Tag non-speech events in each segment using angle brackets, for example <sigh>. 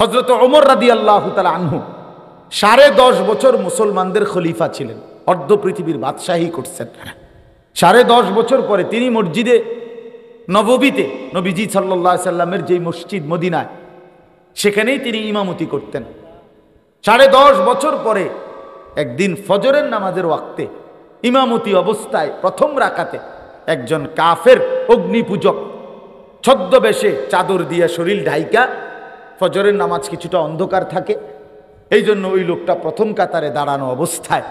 হজরত ওমর রাদি আল্লাহ আনহু সাড়ে দশ বছর মুসলমানদের খলিফা ছিলেন অর্ধ পৃথিবীর বাদশাহী করছেন সাড়ে দশ বছর পরে তিনি মসজিদে নববীতে নবীজি সাল্লা সাল্লামের যেই মসজিদ মদিনায় সেখানেই তিনি ইমামতি করতেন সাড়ে দশ বছর পরে একদিন ফজরের নামাজের ওয়াক্তে ইমামতি অবস্থায় প্রথম রাখাতে একজন কাফের পূজক ছদ্মবেশে চাদর দিয়া শরীর ঢাইকা ফজরের নামাজ কিছুটা অন্ধকার থাকে এই জন্য ওই লোকটা প্রথম কাতারে দাঁড়ানো অবস্থায়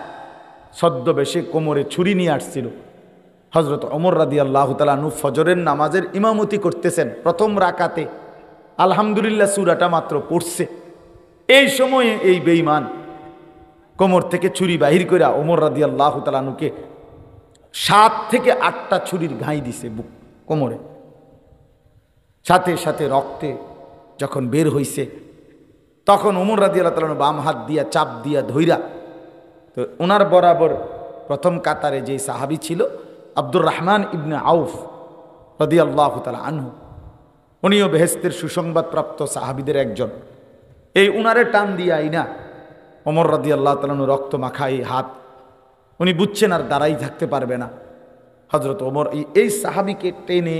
সদ্যবেশে কোমরে ছুরি নিয়ে আসছিল হজরত অমর রাদি আল্লাহ তালানু ফজরের নামাজের ইমামতি করতেছেন প্রথম রাকাতে আলহামদুলিল্লাহ সুরাটা মাত্র পড়ছে এই সময়ে এই বেইমান কোমর থেকে ছুরি বাহির করে অমর রাদি আল্লাহ তালানুকে সাত থেকে আটটা ছুরির ঘাই দিছে বুক কোমরে সাথে সাথে রক্তে যখন বের হইছে তখন উমর রাজি আল্লাহ বাম হাত দিয়া চাপ দিয়া ধৈরা তো ওনার বরাবর প্রথম কাতারে যে সাহাবি ছিল আব্দুর রহমান ইবনে আউফ রদি আল্লাহ তালা আনহু উনিও বেহেস্তের সুসংবাদপ্রাপ্ত সাহাবিদের একজন এই উনারে টান দিয়া ইনা অমর রদি আল্লাহ তালন রক্ত মাখা এই হাত উনি বুঝছেন আর দাঁড়াই থাকতে পারবে না হজরত ওমর এই সাহাবিকে টেনে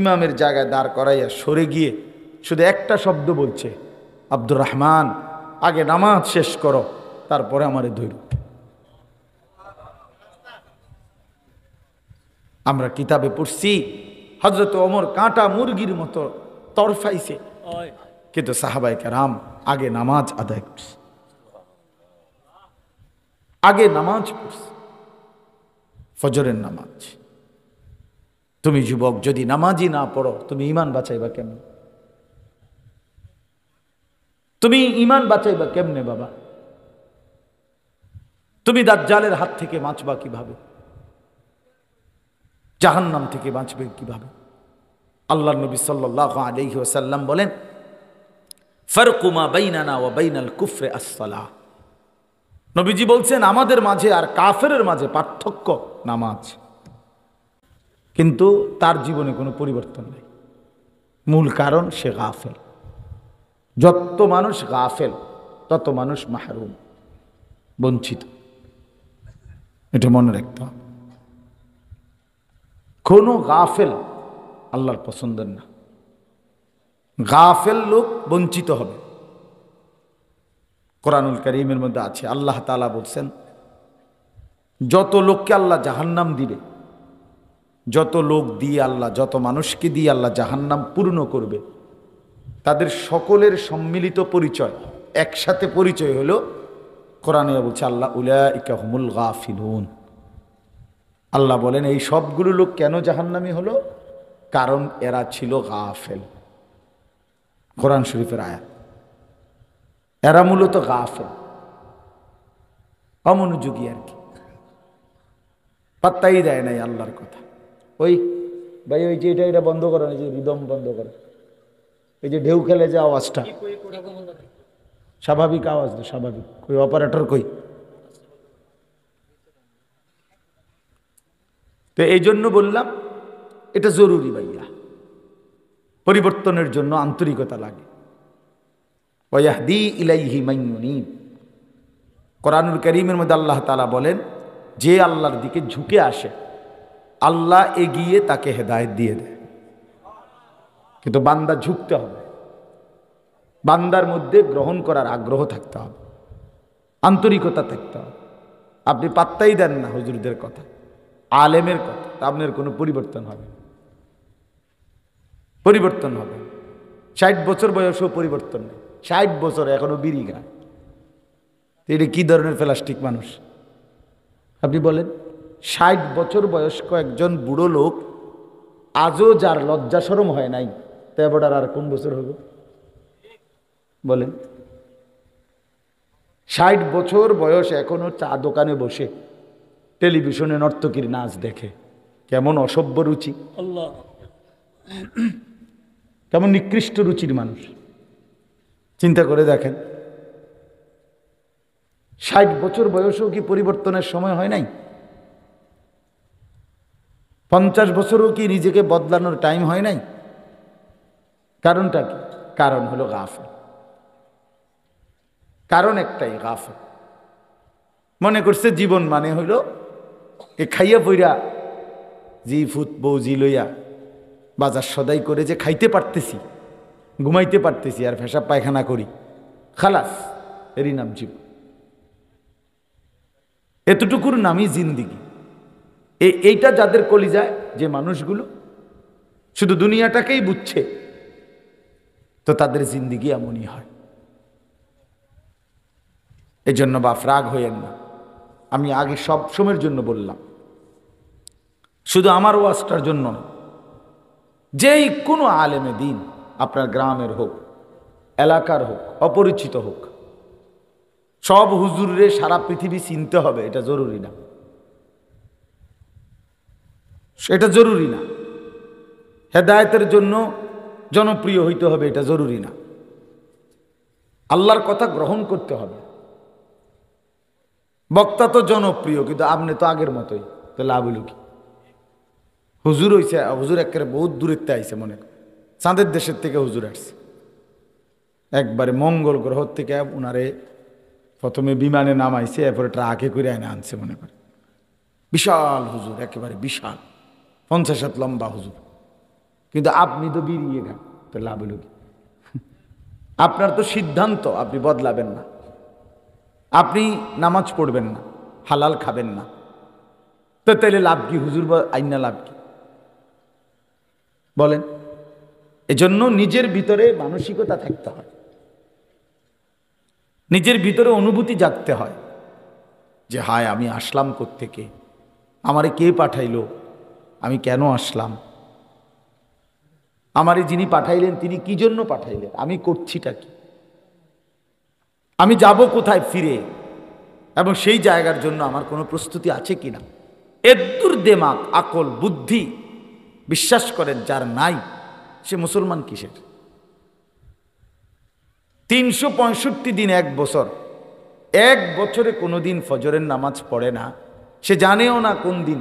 ইমামের জায়গায় দাঁড় করাইয়া সরে গিয়ে শুধু একটা শব্দ বলছে আব্দুর রহমান আগে নামাজ শেষ করো তারপরে আমারে ধৈর্য আমরা কিতাবে পড়ছি হজরত ওমর কাঁটা মুরগির মতো তরফাইছে কিন্তু সাহাবাই কারাম আগে নামাজ আদায় করছে আগে নামাজ পড়ছে ফজরের নামাজ তুমি যুবক যদি নামাজই না পড়ো তুমি ইমান বাঁচাইবা কেমন তুমি ইমান বাঁচাইবা কেমনে বাবা তুমি দাজ্জালের হাত থেকে বাঁচবা কিভাবে জাহান্নাম থেকে বাঁচবে কিভাবে আল্লাহ নবী সাল্লাহ আলহি বলেন ফারকুমা বাইনানা ও বাইনাল কুফরে আসসালাহ নবীজি বলছেন আমাদের মাঝে আর কাফের মাঝে পার্থক্য নামাজ কিন্তু তার জীবনে কোনো পরিবর্তন নেই মূল কারণ সে গাফেল যত মানুষ গাফেল তত মানুষ মাহরুম বঞ্চিত এটা মনে রাখতে হবে কোনো গাফেল আল্লাহর পছন্দের না গাফেল লোক বঞ্চিত হবে কোরআনুল করিমের মধ্যে আছে আল্লাহ তালা বলছেন যত লোককে আল্লাহ জাহান্নাম দিবে যত লোক দিয়ে আল্লাহ যত মানুষকে দিয়ে আল্লাহ জাহান্নাম পূর্ণ করবে তাদের সকলের সম্মিলিত পরিচয় একসাথে পরিচয় হলো কোরআনে বলছে আল্লাহ উল্যাহমুল ইকাহমুল গাফিলুন আল্লাহ বলেন এই সবগুলো লোক কেন জাহান্নামি হলো কারণ এরা ছিল গাফেল কোরআন শরীফের আয়া এরা মূলত গাফেল অমনোযোগী আর কি পাত্তাই দেয় নাই আল্লাহর কথা ওই ভাই ওই যে এটা এটা বন্ধ করেন যে রিদম বন্ধ করে এই যে ঢেউ খেলে যে আওয়াজটা স্বাভাবিক আওয়াজ না স্বাভাবিক কই অপারেটর কই তো এই জন্য বললাম এটা জরুরি ভাইয়া পরিবর্তনের জন্য আন্তরিকতা লাগে ওয়াহদি ইলাইহি মাইমুনিব কোরআনুল করিমের মধ্যে আল্লাহ তালা বলেন যে আল্লাহর দিকে ঝুঁকে আসে আল্লাহ এগিয়ে তাকে হেদায়ত দিয়ে দেয় কিন্তু বান্দা ঝুঁকতে হবে বান্দার মধ্যে গ্রহণ করার আগ্রহ থাকতে হবে আন্তরিকতা থাকতে হবে আপনি পাত্তাই দেন না হুজুরদের কথা আলেমের কথা আপনার কোনো পরিবর্তন হবে পরিবর্তন হবে ষাট বছর বয়সেও পরিবর্তন নেই ষাট বছর এখনও বিড়ি খায় এটা কী ধরনের প্লাস্টিক মানুষ আপনি বলেন ষাট বছর বয়স্ক একজন বুড়ো লোক আজও যার লজ্জা সরম হয় নাই তেবটার আর কোন বছর হবে বলেন ষাট বছর বয়স এখনও চা দোকানে বসে টেলিভিশনে নর্তকীর নাচ দেখে কেমন অসভ্য রুচি কেমন নিকৃষ্ট রুচির মানুষ চিন্তা করে দেখেন ষাট বছর বয়সেও কি পরিবর্তনের সময় হয় নাই পঞ্চাশ বছরও কি নিজেকে বদলানোর টাইম হয় নাই কারণটা কি কারণ হলো গাফল কারণ একটাই গাফল মনে করছে জীবন মানে হইল এ খাইয়া বইরা জি ফুত বউ জি লইয়া বাজার সদাই করে যে খাইতে পারতেছি ঘুমাইতে পারতেছি আর ফেসা পায়খানা করি খালাস এরই নাম জীবন এতটুকুর নামই জিন্দিগি এইটা যাদের কলি যায় যে মানুষগুলো শুধু দুনিয়াটাকেই বুঝছে তো তাদের জিন্দিগি এমনই হয় এজন্য বাপ রাগ হইয়েন না আমি আগে সব সময়ের জন্য বললাম শুধু আমার ওয়াজটার জন্য না যেই কোনো আলেমে দিন আপনার গ্রামের হোক এলাকার হোক অপরিচিত হোক সব হুজুরে সারা পৃথিবী চিনতে হবে এটা জরুরি না এটা জরুরি না হেদায়তের জন্য জনপ্রিয় হইতে হবে এটা জরুরি না আল্লাহর কথা গ্রহণ করতে হবে বক্তা তো জনপ্রিয় কিন্তু আপনি তো আগের মতোই তো লাভ কি হুজুর হইছে হুজুর একেবারে বহুত দূরত্বে আইছে মনে চাঁদের দেশের থেকে হুজুর আসছে একবারে মঙ্গল গ্রহ থেকে ওনারে প্রথমে বিমানে নামাইছে এরপরে ট্রাকে করে এনে আনছে মনে করে বিশাল হুজুর একেবারে বিশাল পঞ্চাশ হাত লম্বা হুজুর কিন্তু আপনি তো বেরিয়ে গেলেন তো লাভ হলো কি আপনার তো সিদ্ধান্ত আপনি বদলাবেন না আপনি নামাজ পড়বেন না হালাল খাবেন না তো তাহলে লাভ কি হুজুর বা আইনা লাভ কি বলেন এজন্য নিজের ভিতরে মানসিকতা থাকতে হয় নিজের ভিতরে অনুভূতি জাগতে হয় যে হায় আমি আসলাম থেকে আমারে কে পাঠাইলো আমি কেন আসলাম আমারে যিনি পাঠাইলেন তিনি কি জন্য পাঠাইলেন আমি করছিটা কি আমি যাব কোথায় ফিরে এবং সেই জায়গার জন্য আমার কোনো প্রস্তুতি আছে কি না এদ্দুর দেমাক আকল বুদ্ধি বিশ্বাস করেন যার নাই সে মুসলমান কিসের তিনশো দিন এক বছর এক বছরে কোনো দিন ফজরের নামাজ পড়ে না সে জানেও না কোন দিন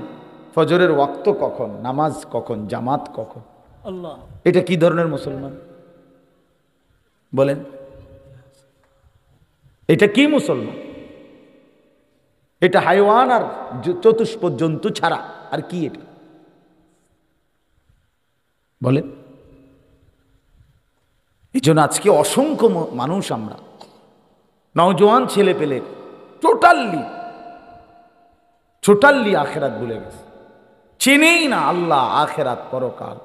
ফজরের ওয়াক্ত কখন নামাজ কখন জামাত কখন এটা কি ধরনের মুসলমান বলেন এটা কি মুসলমান এটা হাইওয়ান আর চতুষ্প জন্তু ছাড়া আর কি এটা বলেন এই জন্য আজকে অসংখ্য মানুষ আমরা নওজোয়ান ছেলে পেলে টোটাল্লি টোটাল্লি আখেরাত ভুলে গেছে চেনেই না আল্লাহ আখেরাত পরকাল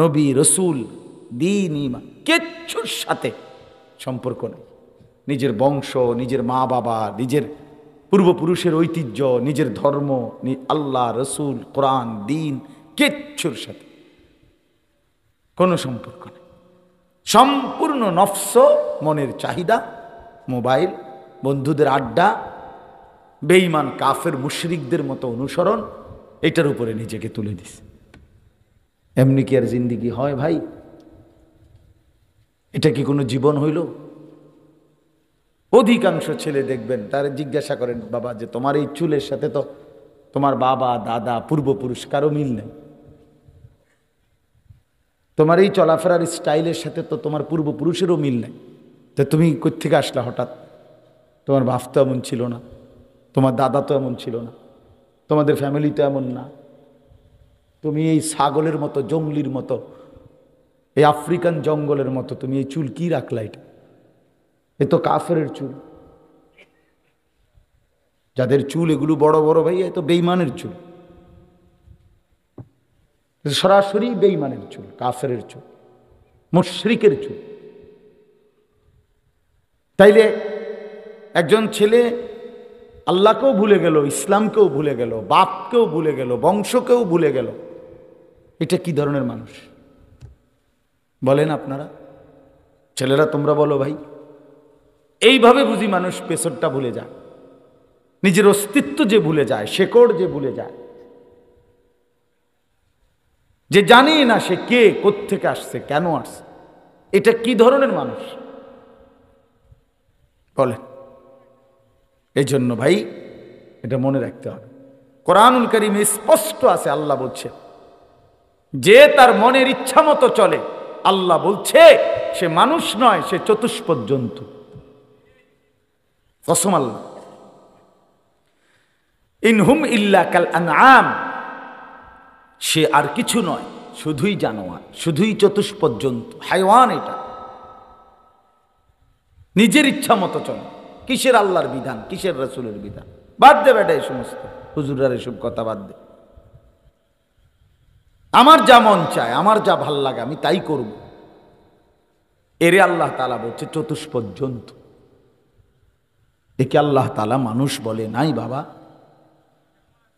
নবী রসুল দিন ইমা কিচ্ছুর সাথে সম্পর্ক নেই নিজের বংশ নিজের মা বাবা নিজের পূর্বপুরুষের ঐতিহ্য নিজের ধর্ম আল্লাহ রসুল কোরআন দিন কিচ্ছুর সাথে কোনো সম্পর্ক নেই সম্পূর্ণ নফস মনের চাহিদা মোবাইল বন্ধুদের আড্ডা বেঈমান কাফের মুশরিকদের মতো অনুসরণ এটার উপরে নিজেকে তুলে দিছে এমনি কি আর জিন্দিগি হয় ভাই এটা কি কোনো জীবন হইল অধিকাংশ ছেলে দেখবেন তার জিজ্ঞাসা করেন বাবা যে তোমার এই চুলের সাথে তো তোমার বাবা দাদা পূর্বপুরুষ কারো মিল নেই তোমার এই চলাফেরার স্টাইলের সাথে তো তোমার পূর্বপুরুষেরও মিল নেই যে তুমি কোথেকে আসলা হঠাৎ তোমার বাপ তো এমন ছিল না তোমার দাদা তো এমন ছিল না তোমাদের ফ্যামিলি তো এমন না তুমি এই ছাগলের মতো জঙ্গলির মতো এই আফ্রিকান জঙ্গলের মতো তুমি এই চুল কি রাখলা এটা এ তো কাফের চুল যাদের চুল এগুলো বড় বড় ভাই এ তো বেইমানের চুল সরাসরি বেইমানের চুল কাফের চুল মশ্রিকের চুল তাইলে একজন ছেলে আল্লাহকেও ভুলে গেল ইসলামকেও ভুলে গেল বাপকেও ভুলে গেল বংশকেও ভুলে গেল এটা কি ধরনের মানুষ বলেন আপনারা ছেলেরা তোমরা বলো ভাই এইভাবে বুঝি মানুষ পেছরটা ভুলে যায় নিজের অস্তিত্ব যে ভুলে যায় শেকড় যে ভুলে যায় যে জানে না সে কে কোত্থেকে আসছে কেন আসছে এটা কি ধরনের মানুষ বলেন এই জন্য ভাই এটা মনে রাখতে হবে কোরআনুল করিম স্পষ্ট আছে আল্লাহ বলছে যে তার মনের ইচ্ছা মতো চলে আল্লাহ বলছে সে মানুষ নয় সে চতুষ্পদ জন্তু ইনহুম ইল্লা কাল আনাম সে আর কিছু নয় শুধুই জানোয়ার শুধুই চতুষ্পদ জন্তু হাইওয়ান এটা নিজের ইচ্ছা মতো চলে কিসের আল্লাহর বিধান কিসের রসুলের বিধান বাদ দে বেটা এই সমস্ত হুজুরার এসব কথা বাদ দে আমার যা মন চায় আমার যা ভাল লাগে আমি তাই করব এরে আল্লাহ তালা বলছে চতুষ্পর্যন্ত একে আল্লাহ তালা মানুষ বলে নাই বাবা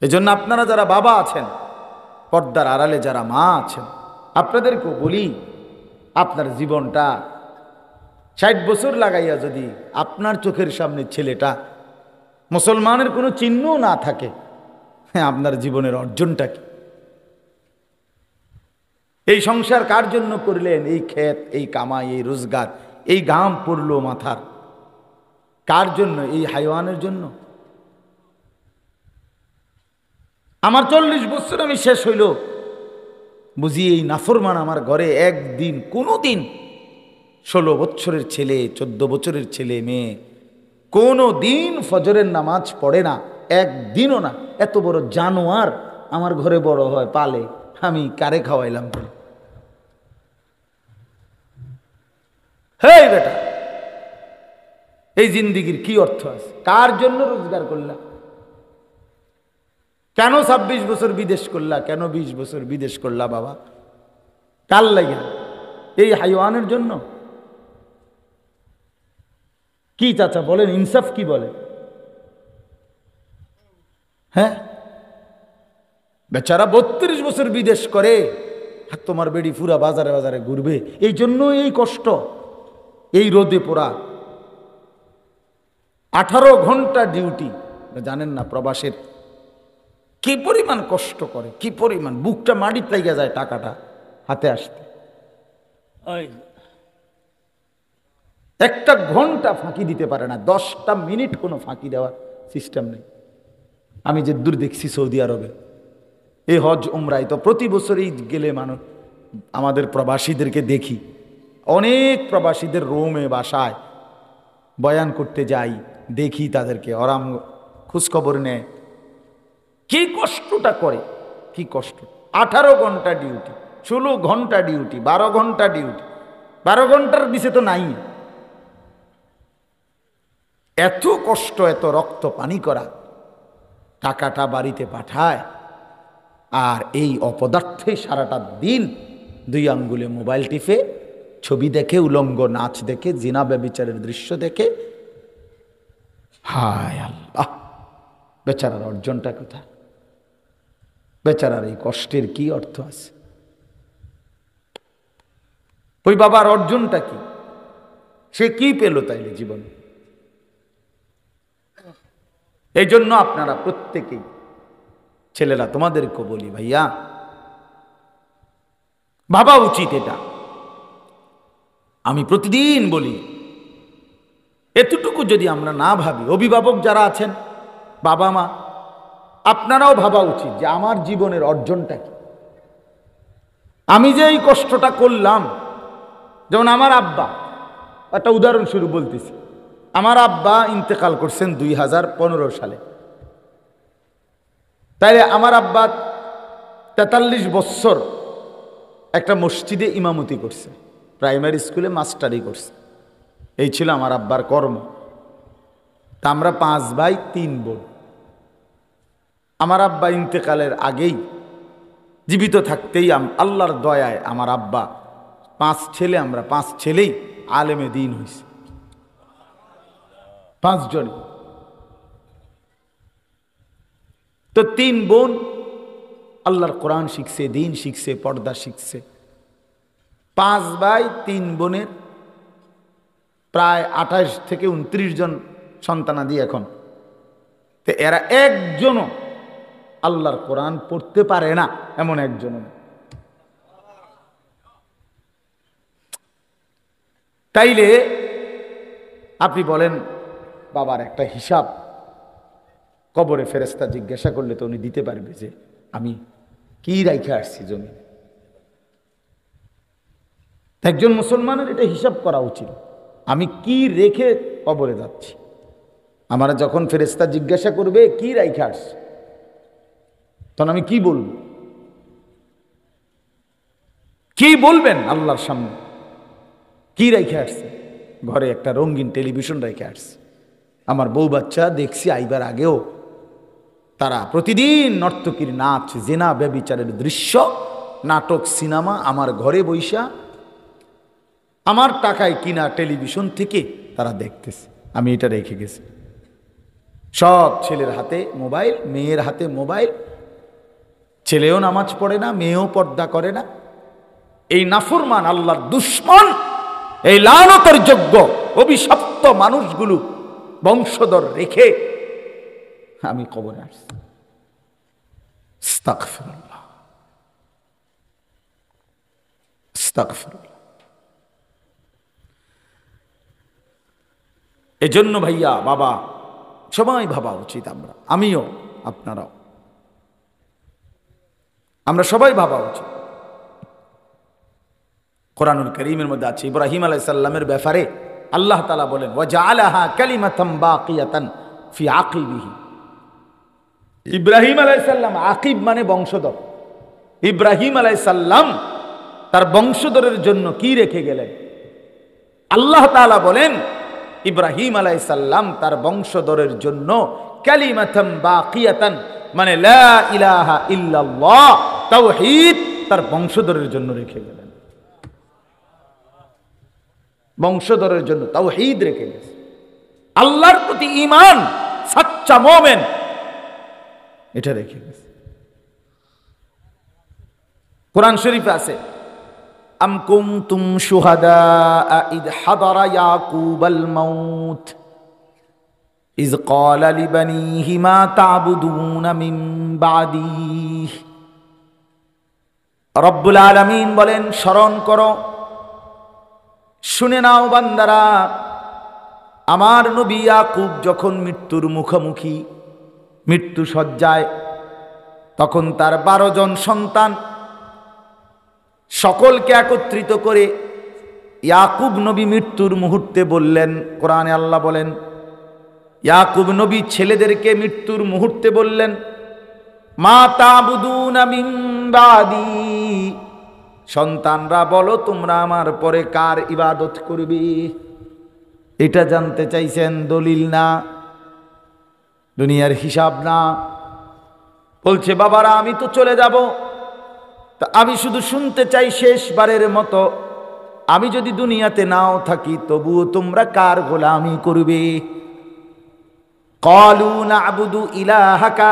এজন্য আপনারা যারা বাবা আছেন পর্দার আড়ালে যারা মা আছেন আপনাদেরকেও বলি আপনার জীবনটা ষাট বছর লাগাইয়া যদি আপনার চোখের সামনে ছেলেটা মুসলমানের কোনো চিহ্ন না থাকে হ্যাঁ আপনার জীবনের অর্জনটা কি এই সংসার কার জন্য করলেন এই ক্ষেত এই কামাই এই রোজগার এই ঘাম পড়লো মাথার কার জন্য এই হাইওয়ানের জন্য আমার চল্লিশ বছর আমি শেষ হইল বুঝি এই নাফরমান আমার ঘরে একদিন কোনো দিন ষোলো বছরের ছেলে চোদ্দ বছরের ছেলে মেয়ে কোনো দিন ফজরের নামাজ পড়ে না একদিনও না এত বড় জানোয়ার আমার ঘরে বড় হয় পালে আমি কারে খাওয়াইলাম বলে বেটা এই জিন্দিগির কি অর্থ আছে কার জন্য রোজগার করলা কেন ছাব্বিশ বছর বিদেশ করলা কেন ২০ বছর বিদেশ করলা বাবা কার লাগে এই হাইওয়ানের জন্য কি চাচা বলেন ইনসাফ কি বলে হ্যাঁ বেচারা বত্রিশ বছর বিদেশ করে আর তোমার বেড়ি ফুরা বাজারে বাজারে ঘুরবে এই জন্য এই কষ্ট এই রোদে পোড়া আঠারো ঘন্টা ডিউটি জানেন না প্রবাসের কি পরিমাণ কষ্ট করে কি পরিমাণ বুকটা মাটির লেগে যায় টাকাটা হাতে আসতে একটা ঘন্টা ফাঁকি দিতে পারে না দশটা মিনিট কোনো ফাঁকি দেওয়ার সিস্টেম নেই আমি যে দূর দেখছি সৌদি আরবে এই হজ উমরায় তো প্রতি বছরই গেলে মানুষ আমাদের প্রবাসীদেরকে দেখি অনেক প্রবাসীদের রোমে বাসায় বয়ান করতে যাই দেখি তাদেরকে আরাম খোঁজখবর নেয় কি কষ্টটা করে কি কষ্ট আঠারো ঘন্টা ডিউটি ষোলো ঘন্টা ডিউটি বারো ঘন্টা ডিউটি বারো ঘন্টার বিষে তো নাই এত কষ্ট এত রক্ত পানি করা টাকাটা বাড়িতে পাঠায় আর এই অপদার্থে সারাটা দিন দুই আঙ্গুলে মোবাইল টিপে ছবি দেখে উলঙ্গ নাচ দেখে জিনা ব্যবিচারের দৃশ্য দেখে হায় আল্লাহ বেচারার অর্জনটা কোথায় বেচারার এই কষ্টের কি অর্থ আছে ওই বাবার অর্জনটা কি সে কি পেল তাইলে জীবন এই জন্য আপনারা প্রত্যেকেই ছেলেরা তোমাদেরকে বলি ভাইয়া ভাবা উচিত এটা আমি প্রতিদিন বলি এতটুকু যদি আমরা না ভাবি অভিভাবক যারা আছেন বাবা মা আপনারাও ভাবা উচিত যে আমার জীবনের অর্জনটা কি আমি যে এই কষ্টটা করলাম যেমন আমার আব্বা একটা উদাহরণ শুরু বলতেছি আমার আব্বা ইন্তেকাল করছেন দুই সালে তাইলে আমার আব্বা তেতাল্লিশ বৎসর একটা মসজিদে ইমামতি করছে প্রাইমারি স্কুলে মাস্টারি করছে এই ছিল আমার আব্বার কর্ম তা আমরা পাঁচ ভাই তিন বোন আমার আব্বা ইন্তেকালের আগেই জীবিত থাকতেই আল্লাহর দয়ায় আমার আব্বা পাঁচ ছেলে আমরা পাঁচ ছেলেই আলেমে দিন হয়েছে পাঁচজনে তো তিন বোন আল্লাহর কোরআন শিখছে দিন শিখছে পর্দা শিখছে পাঁচ ভাই তিন বোনের প্রায় আঠাশ থেকে উনত্রিশ জন সন্তানাদি এখন তো এরা একজনও আল্লাহর কোরআন পড়তে পারে না এমন একজনও তাইলে আপনি বলেন বাবার একটা হিসাব কবরে ফেরেস্তা জিজ্ঞাসা করলে তো উনি দিতে পারবে যে আমি কি রাইখে আসছি জমি একজন মুসলমানের এটা হিসাব করা উচিত আমি কি রেখে কবরে যাচ্ছি আমার যখন ফেরেস্তা জিজ্ঞাসা করবে কি রাইখে আসছে তখন আমি কি বলব কি বলবেন আল্লাহর সামনে কি রাইখে আসছে ঘরে একটা রঙিন টেলিভিশন রেখে আসছে আমার বউ বাচ্চা দেখছি আইবার আগেও তারা প্রতিদিন নর্তকীর নাচ জেনা ব্যবিচারের দৃশ্য নাটক সিনেমা আমার ঘরে বৈশা আমার টাকায় কিনা টেলিভিশন থেকে তারা দেখতেছে আমি এটা রেখে গেছি সব ছেলের হাতে মোবাইল মেয়ের হাতে মোবাইল ছেলেও নামাজ পড়ে না মেয়েও পর্দা করে না এই নাফরমান আল্লাহর দুশ্মন এই লানতের যোগ্য অভিশপ্ত মানুষগুলো বংশধর রেখে আমি কবরে আসছি এজন্য ভাইয়া বাবা সবাই ভাবা উচিত আমরা আমিও আপনারাও আমরা সবাই ভাবা উচিত কোরআনুল করিমের মধ্যে আছে ইব্রাহিম সাল্লামের ব্যাপারে আল্লাহ তালা বলেন ওয়া জালাহা কালিমাতাম বা ফি আকিবিহি ইব্রাহিম আলাইসাল্লাম আকিব মানে বংশধর ইব্রাহিম আলাইসাল্লাম তার বংশধরের জন্য কি রেখে গেলেন আল্লাহ তালা বলেন ইব্রাহিম আলাইসাল্লাম তার বংশধরের জন্য ক্যালিমাথম বা মানে ইলাহা তার বংশধরের জন্য রেখে গেলেন বংশধরের জন্য তাও রেখে গেছে আল্লাহর প্রতি ইমান সাচ্চা মোমেন এটা রেখে গেছে কোরআন শরীফ আছে আম কুমতুম শুহাদা ইদ হাদারা ইয়াকুব আল মাউত إذ قال لبنيه ما تعبدون রব্বুল বলেন স্মরণ করো শুনে নাও বান্দারা আমার নবী ইয়াকুব যখন মৃত্যুর মুখোমুখি মৃত্যু সজ্জায় তখন তার বারো জন সন্তান সকলকে একত্রিত করে ইয়াকুব নবী মৃত্যুর মুহূর্তে বললেন কোরআনে আল্লাহ বলেন ইয়াকুব নবী ছেলেদেরকে মৃত্যুর মুহূর্তে বললেন মা তাবুদুন সন্তানরা বলো তোমরা আমার পরে কার ইবাদত করবি এটা জানতে চাইছেন দলিল না দুনিয়ার হিসাব না বলছে বাবারা আমি তো চলে যাব তা আমি শুধু শুনতে চাই শেষবারের মতো আমি যদি দুনিয়াতে নাও থাকি তবুও তোমরা কার গোলামি করবে কলু না আবুদু ইলাহাকা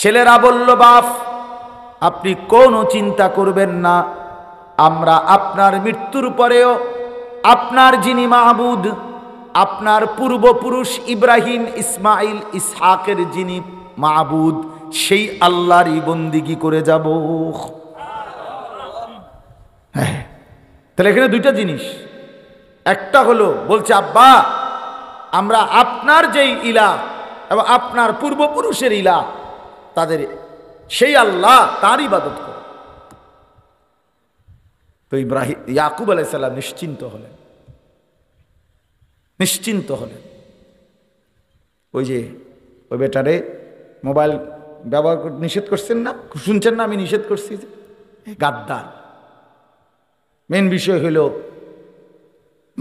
ছেলেরা বলল বাফ আপনি কোনো চিন্তা করবেন না আমরা আপনার মৃত্যুর পরেও আপনার যিনি মাহবুদ আপনার পূর্বপুরুষ ইব্রাহিম ইসমাইল ইসহাকের যিনি মাহবুদ সেই আল্লাহরই বন্দিগি করে যাব হ্যাঁ তাহলে এখানে দুইটা জিনিস একটা হলো বলছে আব্বা আমরা আপনার যেই ইলা এবং আপনার পূর্বপুরুষের ইলা তাদের সেই আল্লাহ তারই ইবাদত করো তো ইব্রাহিম ইয়াকুব আলাইসাল্লাম নিশ্চিন্ত হলেন নিশ্চিন্ত হলেন ওই যে ওই বেটারে মোবাইল ব্যবহার নিষেধ করছেন না শুনছেন না আমি নিষেধ করছি যে গাদ্দার মেন বিষয় হলো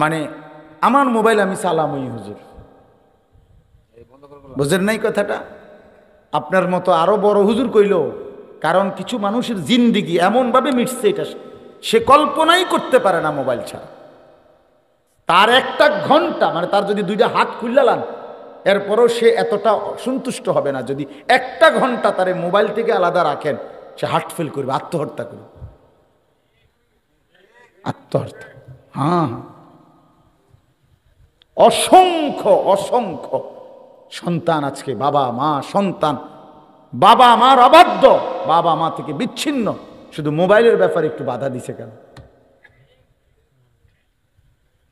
মানে আমার মোবাইল আমি সালামই হুজুর বুঝেন নাই কথাটা আপনার মতো আরও বড় হুজুর কইল কারণ কিছু মানুষের জিন্দিগি এমনভাবে মিটছে এটা সে কল্পনাই করতে পারে না মোবাইল ছাড়া তার একটা ঘন্টা মানে তার যদি দুইটা হাত খুললালান এরপরও সে এতটা সন্তুষ্ট হবে না যদি একটা ঘন্টা তারে মোবাইল থেকে আলাদা রাখেন সে হার্ট ফেল করবে আত্মহত্যা করবে আত্মহত্যা হ্যাঁ, হ্যাঁ। অসংখ্য অসংখ্য সন্তান আজকে বাবা মা সন্তান বাবা মার অবাধ্য বাবা মা থেকে বিচ্ছিন্ন শুধু মোবাইলের ব্যাপারে একটু বাধা দিছে কেন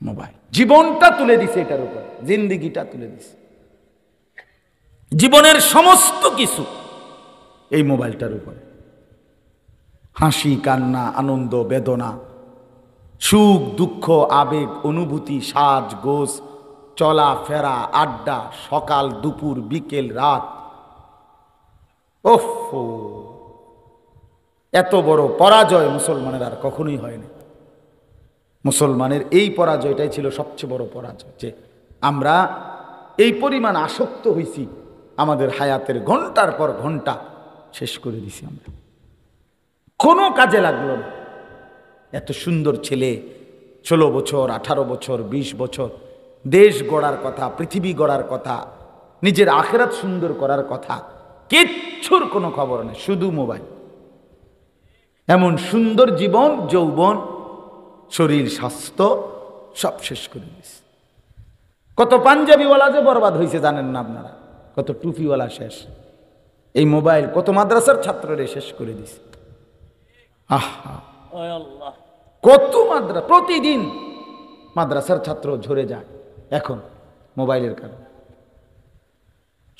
মোবাইল জীবনটা তুলে দিছে এটার উপর জিন্দিগিটা তুলে দিছে জীবনের সমস্ত কিছু এই মোবাইলটার উপরে হাসি কান্না আনন্দ বেদনা সুখ দুঃখ আবেগ অনুভূতি সাজ গোজ চলা ফেরা আড্ডা সকাল দুপুর বিকেল রাত ওহ এত বড় পরাজয় মুসলমানের আর কখনোই হয়নি মুসলমানের এই পরাজয়টাই ছিল সবচেয়ে বড় পরাজয় যে আমরা এই পরিমাণ আসক্ত হয়েছি আমাদের হায়াতের ঘন্টার পর ঘন্টা শেষ করে দিছি আমরা কোনো কাজে লাগলো না এত সুন্দর ছেলে ষোলো বছর আঠারো বছর ২০ বছর দেশ গড়ার কথা পৃথিবী গড়ার কথা নিজের আখেরাত সুন্দর করার কথা কিচ্ছুর কোনো খবর নেই শুধু মোবাইল এমন সুন্দর জীবন যৌবন শরীর স্বাস্থ্য সব শেষ করে দিয়েছে কত পাঞ্জাবিওয়ালা যে বরবাদ হয়েছে জানেন না আপনারা কত টুপিওয়ালা শেষ এই মোবাইল কত মাদ্রাসার ছাত্ররে শেষ করে দিছে আহা কত মাদ্রা প্রতিদিন মাদ্রাসার ছাত্র ঝরে যায় এখন মোবাইলের কারণে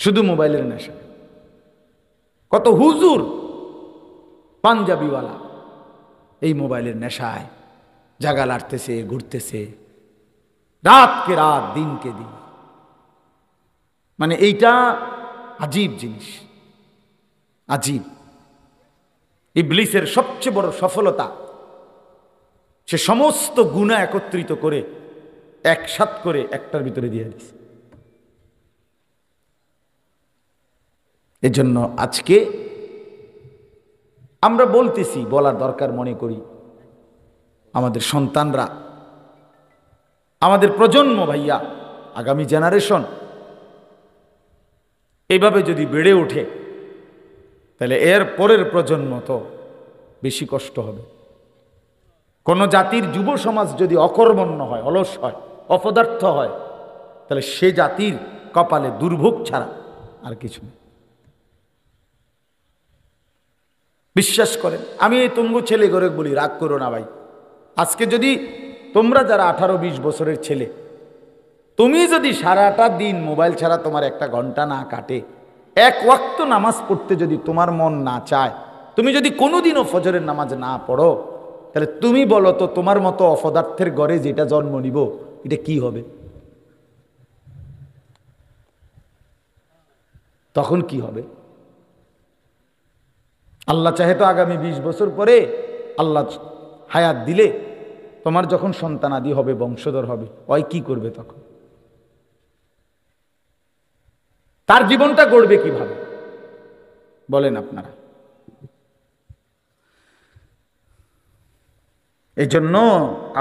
শুধু মোবাইলের নেশা কত হুজুর পাঞ্জাবিওয়ালা এই মোবাইলের নেশায় জাগা লাড়তেছে ঘুরতেছে রাতকে রাত দিনকে দিন মানে এইটা আজীব জিনিস আজীব ইবলিসের সবচেয়ে বড় সফলতা সে সমস্ত গুণা একত্রিত করে একসাথ করে একটার ভিতরে দিয়ে দিছে এজন্য আজকে আমরা বলতেছি বলার দরকার মনে করি আমাদের সন্তানরা আমাদের প্রজন্ম ভাইয়া আগামী জেনারেশন এইভাবে যদি বেড়ে ওঠে তাহলে এর পরের প্রজন্ম তো বেশি কষ্ট হবে কোনো জাতির যুব সমাজ যদি অকর্মণ্য হয় অলস হয় অপদার্থ হয় তাহলে সে জাতির কপালে দুর্ভোগ ছাড়া আর কিছু নেই বিশ্বাস করেন আমি এই তুঙ্গু ছেলে করে বলি রাগ করো না ভাই আজকে যদি তোমরা যারা আঠারো বিশ বছরের ছেলে তুমি যদি সারাটা দিন মোবাইল ছাড়া তোমার একটা ঘন্টা না কাটে এক ওয়াক্ত নামাজ পড়তে যদি তোমার মন না চায় তুমি যদি কোনোদিনও ফজরের নামাজ না পড়ো তাহলে তুমি বলো তো তোমার মতো অপদার্থের গড়ে যেটা জন্ম নিব এটা কি হবে তখন কি হবে আল্লাহ চাহে তো আগামী ২০ বছর পরে আল্লাহ হায়াত দিলে তোমার যখন সন্তান আদি হবে বংশধর হবে ওই কি করবে তখন তার জীবনটা গড়বে কিভাবে বলেন আপনারা এজন্য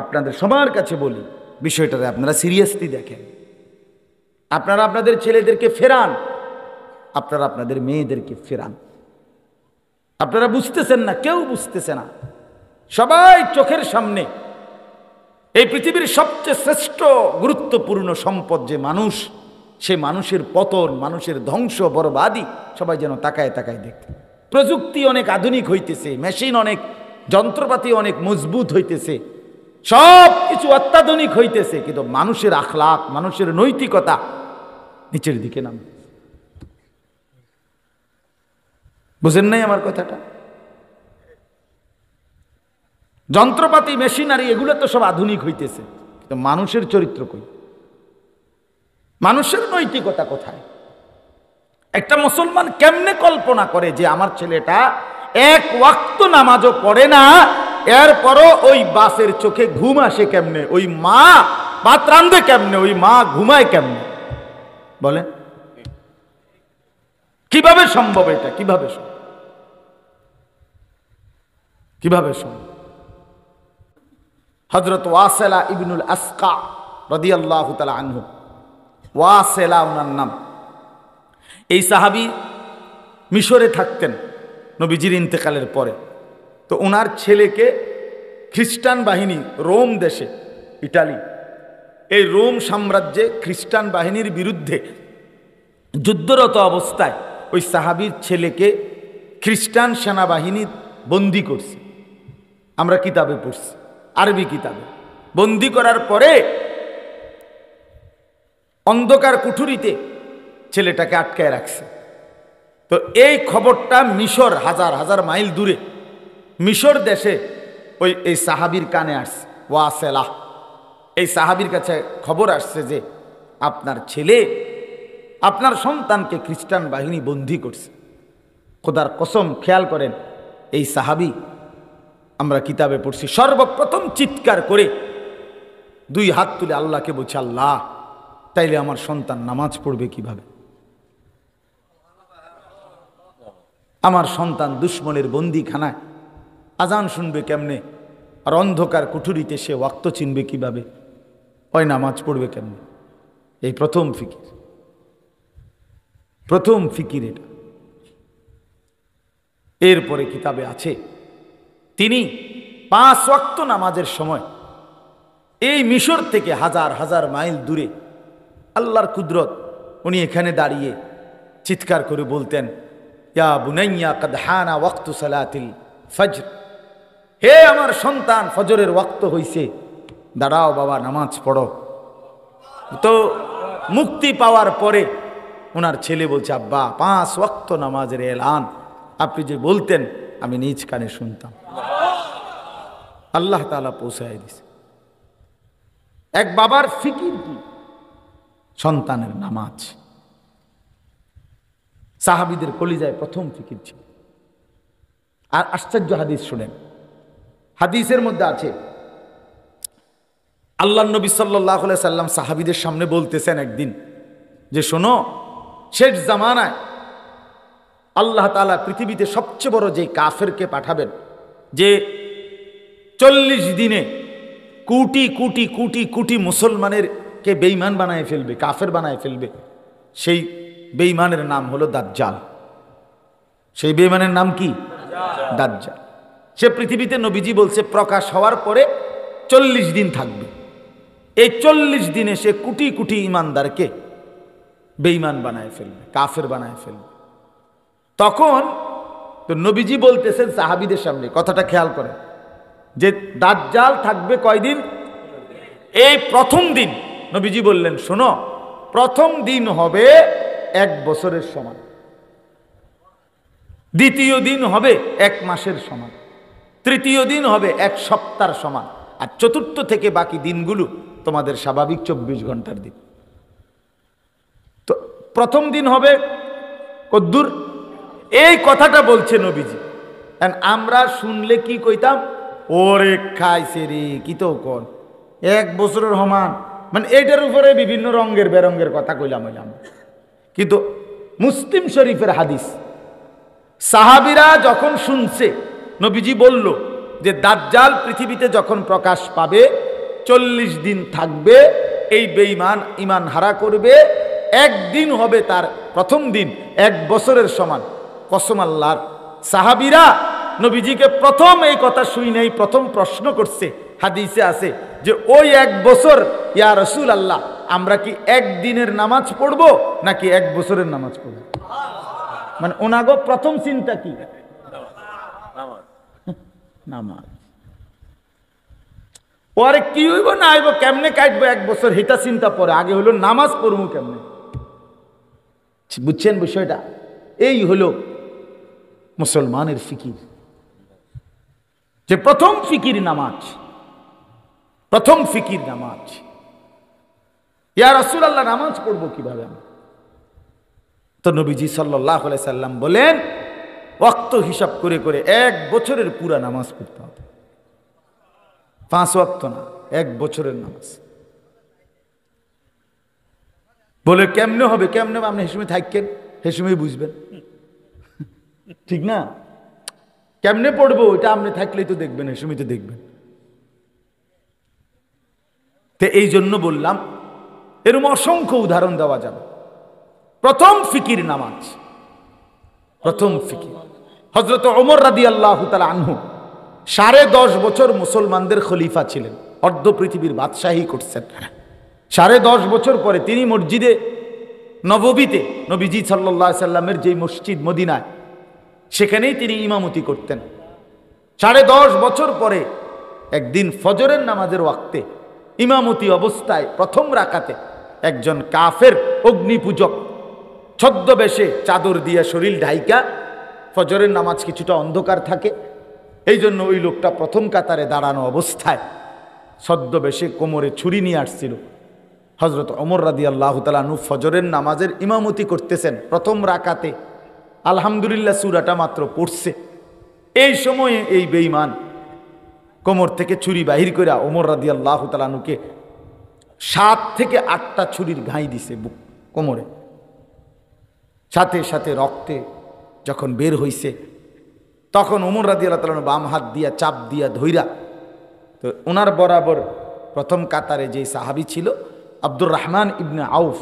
আপনাদের সবার কাছে বলি বিষয়টাতে আপনারা সিরিয়াসলি দেখেন আপনারা আপনাদের ছেলেদেরকে ফেরান আপনারা আপনাদের মেয়েদেরকে ফেরান আপনারা বুঝতেছেন না কেউ বুঝতেছে না সবাই চোখের সামনে এই পৃথিবীর সবচেয়ে শ্রেষ্ঠ গুরুত্বপূর্ণ সম্পদ যে মানুষ সে মানুষের পতন মানুষের ধ্বংস বরবাদি সবাই যেন তাকায় তাকায় দেখতে প্রযুক্তি অনেক আধুনিক হইতেছে মেশিন অনেক যন্ত্রপাতি অনেক মজবুত হইতেছে সব কিছু অত্যাধুনিক হইতেছে কিন্তু মানুষের আখলাক মানুষের নৈতিকতা নিচের দিকে নাম বুঝেন নাই আমার কথাটা যন্ত্রপাতি মেশিনারি এগুলো তো সব আধুনিক হইতেছে কিন্তু মানুষের চরিত্র কই মানুষের নৈতিকতা কোথায় একটা মুসলমান কেমনে কল্পনা করে যে আমার ছেলেটা এক ওয়াক্ত নামাজও পড়ে না এরপরও ওই বাসের চোখে ঘুম আসে কেমনে ওই মা ভাত রান্ধে কেমনে ওই মা ঘুমায় কেমনে বলে কিভাবে সম্ভব এটা কিভাবে সম্ভব কিভাবে সম্ভব হজরত ওয়াসেলা ইবনুল আসকা রদি আল্লাহ আনহু ওয়াসেলা ওনার নাম এই সাহাবি মিশরে থাকতেন নবীজির ইন্তেকালের পরে তো ওনার ছেলেকে খ্রিস্টান বাহিনী রোম দেশে ইটালি এই রোম সাম্রাজ্যে খ্রিস্টান বাহিনীর বিরুদ্ধে যুদ্ধরত অবস্থায় ওই সাহাবির ছেলেকে খ্রিস্টান সেনাবাহিনী বন্দি করছে আমরা কিতাবে পড়ছি আরবি কিতাবে বন্দি করার পরে অন্ধকার কুঠুরিতে ছেলেটাকে আটকায় রাখছে তো এই খবরটা মিশর হাজার হাজার মাইল দূরে মিশর দেশে ওই এই সাহাবির কানে আসছে ওয়াসেলা এই সাহাবির কাছে খবর আসছে যে আপনার ছেলে আপনার সন্তানকে খ্রিস্টান বাহিনী বন্দী করছে খোদার কসম খেয়াল করেন এই সাহাবি আমরা কিতাবে পড়ছি সর্বপ্রথম চিৎকার করে দুই হাত তুলে আল্লাহকে বলছে আল্লাহ তাইলে আমার সন্তান নামাজ পড়বে কিভাবে আমার সন্তান দুশ্মনের বন্দিখানায় আজান শুনবে কেমনে আর অন্ধকার কুঠুরিতে সে ওয়াক্ত চিনবে কিভাবে হয় নামাজ পড়বে কেমনে এই প্রথম ফিকির প্রথম ফিকির এটা এরপরে কিতাবে আছে তিনি পাঁচ ওয়াক্ত নামাজের সময় এই মিশর থেকে হাজার হাজার মাইল দূরে আল্লাহর কুদরত উনি এখানে দাঁড়িয়ে চিৎকার করে বলতেন ইয়া বুনাইয়া কাদহানা ওয়াক্ত সালাতিল ফজর হে আমার সন্তান ফজরের ওয়াক্ত হইছে দাঁড়াও বাবা নামাজ পড়ো তো মুক্তি পাওয়ার পরে ওনার ছেলে বলছে আব্বা পাঁচ ওয়াক্ত নামাজের এলান আপনি যে বলতেন আমি নিজ কানে শুনতাম আল্লাহ তালা পৌঁছায় দিছে এক বাবার ফিকির কি সন্তানের নামাজ সাহাবিদের কলিজায় প্রথম ফিকির ছিল আর আশ্চর্য হাদিস শুনেন হাদিসের মধ্যে আছে আল্লাহ নবী সাল্লাহ সাল্লাম সাহাবিদের সামনে বলতেছেন একদিন যে শোনো শেষ জামানায় আল্লাহ তালা পৃথিবীতে সবচেয়ে বড় যে কাফেরকে পাঠাবেন যে চল্লিশ দিনে কোটি কোটি কোটি কোটি মুসলমানের কে বেইমান বানায় ফেলবে কাফের বানায় ফেলবে সেই বেইমানের নাম হলো দাজ্জাল সেই বেইমানের নাম কি দাজ্জাল সে পৃথিবীতে নবীজি বলছে প্রকাশ হওয়ার পরে চল্লিশ দিন থাকবে এই চল্লিশ দিনে সে কুটি কুটি ইমানদারকে বেঈমান বানায় ফেলবে কাফের বানায় ফেলবে তখন তো নবীজি বলতেছেন সাহাবিদের সামনে কথাটা খেয়াল করে যে দাজ্জাল থাকবে কয়দিন এই প্রথম দিন নবীজি বললেন শোনো প্রথম দিন হবে এক বছরের সমান দ্বিতীয় দিন হবে এক মাসের সমান তৃতীয় দিন হবে এক সপ্তাহ সমান আর চতুর্থ থেকে বাকি দিনগুলো তোমাদের স্বাভাবিক চব্বিশ ঘন্টার দিন তো প্রথম দিন হবে কদ্দুর এই কথাটা বলছে নবীজি আমরা শুনলে কি কইতাম ওরে খাইছে রে কি তো কন এক বছরের সমান মানে এটার উপরে বিভিন্ন রঙের বেরঙ্গের কথা কইলাম হইলাম কিন্তু মুসলিম শরীফের হাদিস সাহাবিরা যখন শুনছে নবীজি বলল যে দাজ্জাল পৃথিবীতে যখন প্রকাশ পাবে চল্লিশ দিন থাকবে এই বেঈমান ইমান হারা করবে একদিন হবে তার প্রথম দিন এক বছরের সমান কসম আল্লাহর সাহাবিরা নবীজিকে প্রথম এই কথা শুই নেই প্রথম প্রশ্ন করছে হাদিসে আছে যে ওই এক বছর ইয়া রসুল আল্লাহ আমরা কি একদিনের নামাজ পড়ব নাকি এক বছরের নামাজ পড়ব মানে ওনাগো প্রথম চিন্তা কি <laughs> নামাজ পরে কি হইব না আইব কেমনে কাটবো এক বছর হেটা চিন্তা পরে আগে হলো নামাজ পড়ব কেমনে বুঝছেন বিষয়টা এই হলো মুসলমানের ফিকির যে প্রথম ফিকির নামাজ প্রথম ফিকির নামাজ ইয়ার রসুল আল্লাহ নামাজ পড়বো কিভাবে আমি তো নবীজি সাল্লাহ সাল্লাম বলেন ওয়াক্ত হিসাব করে করে এক বছরের পুরা নামাজ পড়তে হবে পাঁচ ওয়াক্ত না এক বছরের নামাজ বলে কেমনে হবে কেমনে আপনি হেসুমে থাকেন হেসুমেই বুঝবেন ঠিক না কেমনে পড়বো ওইটা আপনি থাকলেই তো দেখবেন হেসুমি তো দেখবেন তে এই জন্য বললাম এরম অসংখ্য উদাহরণ দেওয়া যাবে প্রথম ফিকির নামাজ প্রথম ফিকির হজরত ওমর রাদি আল্লাহ আনহু সাড়ে দশ বছর মুসলমানদের খলিফা ছিলেন অর্ধ পৃথিবীর বাদশাহী করছেন সাড়ে দশ বছর পরে তিনি মসজিদে নববীতে নবীজি সাল্লা সাল্লামের যেই মসজিদ মদিনায় সেখানেই তিনি ইমামতি করতেন সাড়ে দশ বছর পরে একদিন ফজরের নামাজের ওয়াক্তে ইমামতি অবস্থায় প্রথম রাখাতে একজন কাফের পূজক ছদ্মবেশে চাদর দিয়া শরীর ঢাইকা ফজরের নামাজ কিছুটা অন্ধকার থাকে এই জন্য ওই লোকটা প্রথম কাতারে দাঁড়ানো অবস্থায় সদ্যবেশে কোমরে ছুরি নিয়ে আসছিল হজরত অমর রাদি আল্লাহ তালানু ফজরের নামাজের ইমামতি করতেছেন প্রথম রাকাতে আলহামদুলিল্লাহ সুরাটা মাত্র পড়ছে এই সময়ে এই বেইমান কোমর থেকে ছুরি বাহির করে অমর রাদি আল্লাহ তালানুকে সাত থেকে আটটা ছুরির ঘাই দিছে বুক কোমরে সাথে সাথে রক্তে যখন বের হইছে তখন উমর রাদি আল্লাহ বাম হাত দিয়া চাপ দিয়া ধৈরা তো ওনার বরাবর প্রথম কাতারে যে সাহাবি ছিল আব্দুর রহমান ইবনে আউফ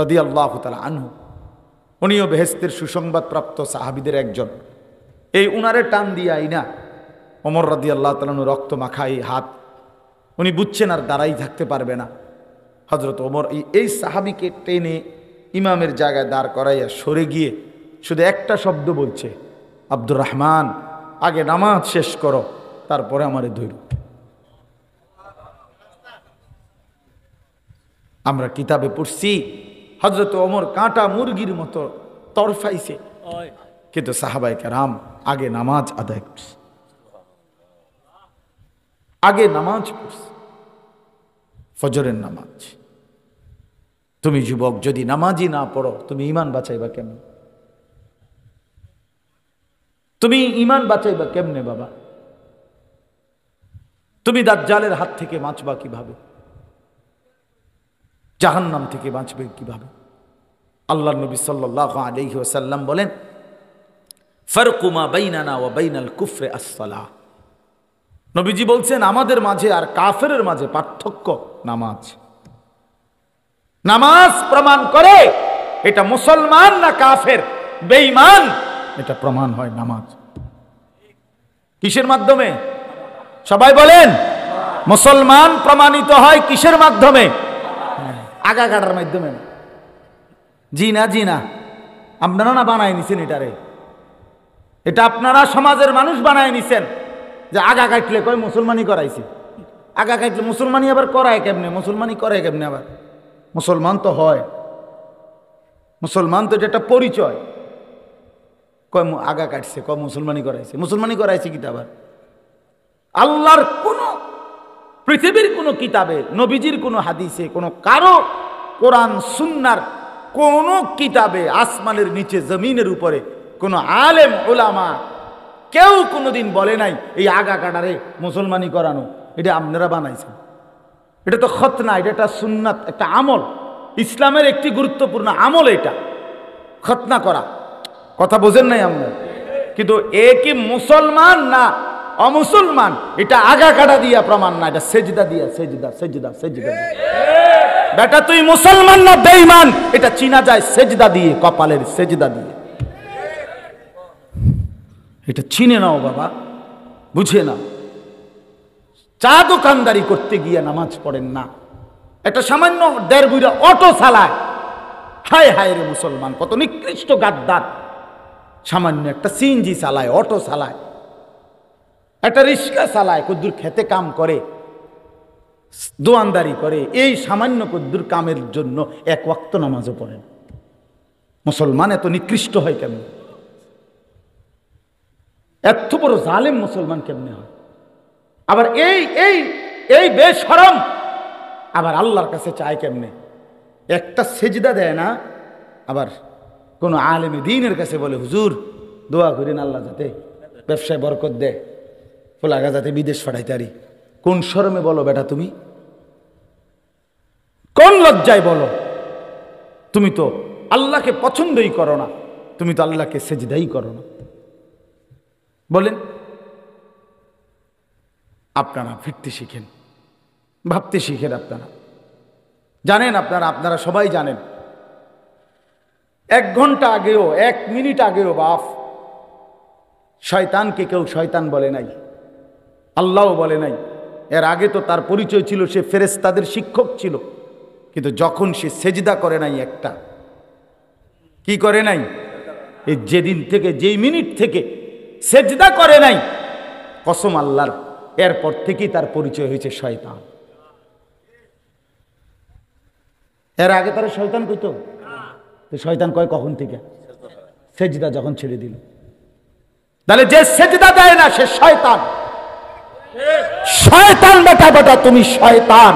রদি আল্লাহ তালা আনহু উনিও বেহেস্তের সুসংবাদপ্রাপ্ত সাহাবিদের একজন এই উনারে টান দিয়া না অমর রদি আল্লাহ তালানু রক্ত মাখা এই হাত উনি বুঝছেন আর দাঁড়াই থাকতে পারবে না হজরত ওমর এই সাহাবিকে টেনে ইমামের জায়গায় দাঁড় করাইয়া সরে গিয়ে শুধু একটা শব্দ বলছে আব্দুর রহমান আগে নামাজ শেষ করো তারপরে আমারে ধৈর্য আমরা কিতাবে পড়ছি হজরত অমর কাঁটা মুরগির মতো তরফাইছে কিন্তু সাহাবাই কারাম আগে নামাজ আদায় করছে আগে নামাজ পড়ছে ফজরের নামাজ তুমি যুবক যদি নামাজই না পড়ো তুমি ইমান বাঁচাইবা কেমন তুমি ইমান বাঁচাইবা কেমনে বাবা তুমি দাজ্জালের হাত থেকে বাঁচবা কিভাবে জাহান নাম থেকে বাঁচবে কিভাবে আল্লাহ নবী সাল্লাহ আলহি ওসাল্লাম বলেন ফারকুমা বাইনানা ও বাইনাল কুফরে আসসালাহ নবীজি বলছেন আমাদের মাঝে আর কাফের মাঝে পার্থক্য নামাজ নামাজ প্রমাণ করে এটা মুসলমান না কাফের বেঈমান এটা প্রমাণ হয় নামাজ কিসের মাধ্যমে সবাই বলেন মুসলমান প্রমাণিত হয় কিসের মাধ্যমে আগা কাটার মাধ্যমে জি না জি না আপনারা না বানায় নিছেন এটারে এটা আপনারা সমাজের মানুষ বানায় নিছেন যে আগা কাটলে কয় মুসলমানি করাইছে আগা কাটলে মুসলমানই আবার করায় কেমনে মুসলমানই করায় কেমনে আবার মুসলমান তো হয় মুসলমান তো এটা একটা পরিচয় কয় আগা কাটছে কয় মুসলমানি করাইছে মুসলমানি করাইছে কিতাবার আল্লাহর কোন পৃথিবীর কোনো কিতাবে নবীজির কোনো হাদিসে কোনো কারো কোরআন সুন্নার কোন কিতাবে আসমানের নিচে জমিনের উপরে কোনো আলেম ওলামা কেউ কোনোদিন বলে নাই এই আগা কাটারে মুসলমানি করানো এটা আপনারা বানাইছেন এটা তো খতনা এটা একটা সুন্নাত একটা আমল ইসলামের একটি গুরুত্বপূর্ণ আমল এটা খতনা করা কথা বোঝেন নাই আম্মু কিন্তু এ কি মুসলমান না অমুসলমান এটা আগা কাটা দিয়া প্রমাণ না এটা সেজদা দিয়া সেজদা সেজদা সেজদা বেটা তুই মুসলমান না বেঈমান এটা চিনা যায় সেজদা দিয়ে কপালের সেজদা দিয়ে এটা চিনে নাও বাবা বুঝে নাও চা দোকানদারি করতে গিয়ে নামাজ পড়েন না একটা সামান্য দেড় বুড়া অটো চালায় হায় হায় রে মুসলমান কত নিকৃষ্ট গাদ্দার সামান্য একটা সিএনজি চালায় অটো চালায় একটা রিক্সা চালায় কদ্দুর খেতে কাম করে দোয়ানদারি করে এই সামান্য কদ্দুর কামের জন্য এক ওয়াক্ত নামাজও পড়ে মুসলমান এত নিকৃষ্ট হয় কেমন এত বড় জালেম মুসলমান কেমনে হয় আবার এই এই এই বেসরম আবার আল্লাহর কাছে চায় কেমনে একটা সেজদা দেয় না আবার কোনো আলেমে দিনের কাছে বলে হুজুর দোয়া করেন আল্লাহ যাতে ব্যবসায় বরকত দে ফোলাগা যাতে বিদেশ ফাটাইতে আরি কোন শরমে বলো বেটা তুমি কোন লজ্জায় বলো তুমি তো আল্লাহকে পছন্দই করো না তুমি তো আল্লাহকে সেজদাই করো না বলেন আপনারা ফিরতে শিখেন ভাবতে শিখেন আপনারা জানেন আপনারা আপনারা সবাই জানেন এক ঘন্টা আগেও এক মিনিট আগেও বাপ শয়তানকে কেউ শয়তান বলে নাই আল্লাহও বলে নাই এর আগে তো তার পরিচয় ছিল সে ফেরেস্তাদের শিক্ষক ছিল কিন্তু যখন সে সেজদা করে নাই একটা কি করে নাই এই যেদিন থেকে যেই মিনিট থেকে সেজদা করে নাই কসম আল্লাহর এরপর থেকেই তার পরিচয় হয়েছে শয়তান এর আগে তারা শয়তান কইতো তো শয়তান কয় কখন থেকে সেজদা যখন ছেড়ে দিল তাহলে যে সেজদা দেয় না সে শয়তান শয়তান বেটা বেটা তুমি শয়তান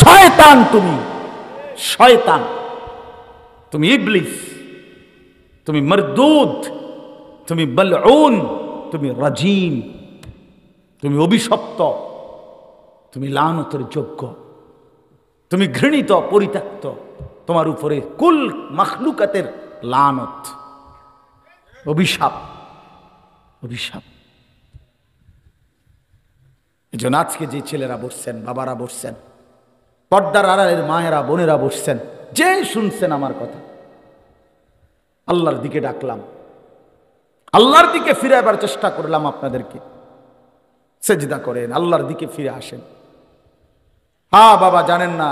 শয়তান তুমি শয়তান তুমি ইবলিস তুমি মরদুদ তুমি বলউন তুমি রাজিম তুমি অভিশপ্ত তুমি লানতের যোগ্য তুমি ঘৃণিত পরিত্যক্ত তোমার উপরে কুল মখলুকাতের লানত অভিশাপ অভিশাপ এজন্য আজকে যে ছেলেরা বসছেন বাবারা বসছেন পর্দার আড়ালের মায়েরা বোনেরা বসছেন যে শুনছেন আমার কথা আল্লাহর দিকে ডাকলাম আল্লাহর দিকে ফিরে আবার চেষ্টা করলাম আপনাদেরকে সেজদা করেন আল্লাহর দিকে ফিরে আসেন হা হ্যাঁ, বাবা জানেন না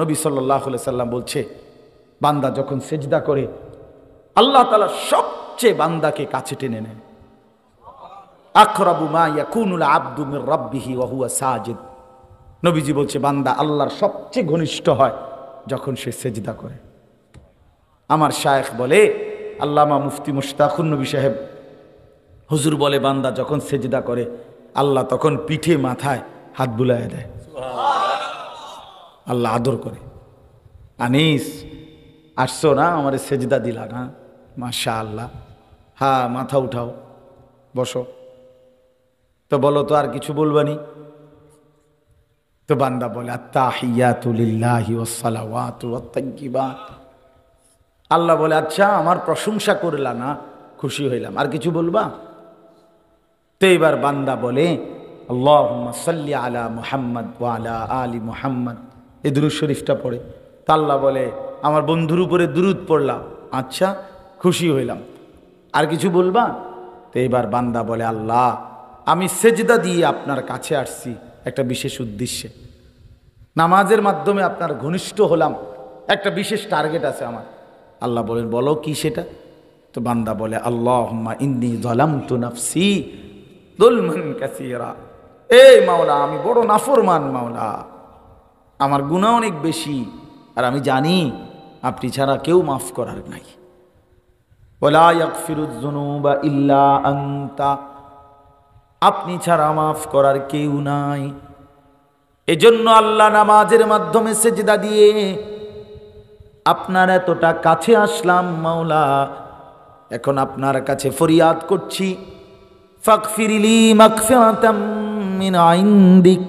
নবী সাল্লাহ সাল্লাম বলছে বান্দা যখন সেজদা করে আল্লাহ তালা সবচেয়ে বান্দাকে কাছে টেনে নেন আখরাবু নবীজি বলছে বান্দা আল্লাহর সবচেয়ে ঘনিষ্ঠ হয় যখন সে সেজদা করে আমার শায়েখ বলে আল্লামা মুফতি মুশতাকুর নবী সাহেব হুজুর বলে বান্দা যখন সেজদা করে আল্লাহ তখন পিঠে মাথায় হাত বুলায় দেয় আল্লাহ আদর করে আনিস আসছো না আমার সেজদা দিলা না মাশা আল্লাহ হ্যাঁ মাথা উঠাও বসো তো বলো তো আর কিছু বলবানি তো বান্দা বলে আল্লাহ বলে আচ্ছা আমার প্রশংসা করলা না খুশি হইলাম আর কিছু বলবা তো এইবার বান্দা বলে আল্লাহ আলা মুহাম্মদ ওয়ালা আলী মুহাম্মদ এই দুরুদ শরীফটা পড়ে তাল্লা বলে আমার বন্ধুর উপরে দুরুদ পড়লাম আচ্ছা খুশি হইলাম আর কিছু বলবা তো এবার বান্দা বলে আল্লাহ আমি সেজদা দিয়ে আপনার কাছে আসছি একটা বিশেষ উদ্দেশ্যে নামাজের মাধ্যমে আপনার ঘনিষ্ঠ হলাম একটা বিশেষ টার্গেট আছে আমার আল্লাহ বলেন বলো কি সেটা তো বান্দা বলে আল্লাহ ইন্দি জলাম তু নাফসি দোলমান কাসিরা এই মাওলা আমি বড় নাফরমান মাওলা আমার গুণা অনেক বেশি আর আমি জানি আপনি ছাড়া কেউ মাফ করার নাই বা ইল্লা আন্তা আপনি ছাড়া মাফ করার কেউ নাই এজন্য আল্লাহ নামাজের মাধ্যমে সেজদা দিয়ে আপনার এতটা কাছে আসলাম মাওলা এখন আপনার কাছে ফরিয়াদ করছি ফাকফিরিলি মাকফিরাতাম মিন আইন্দিক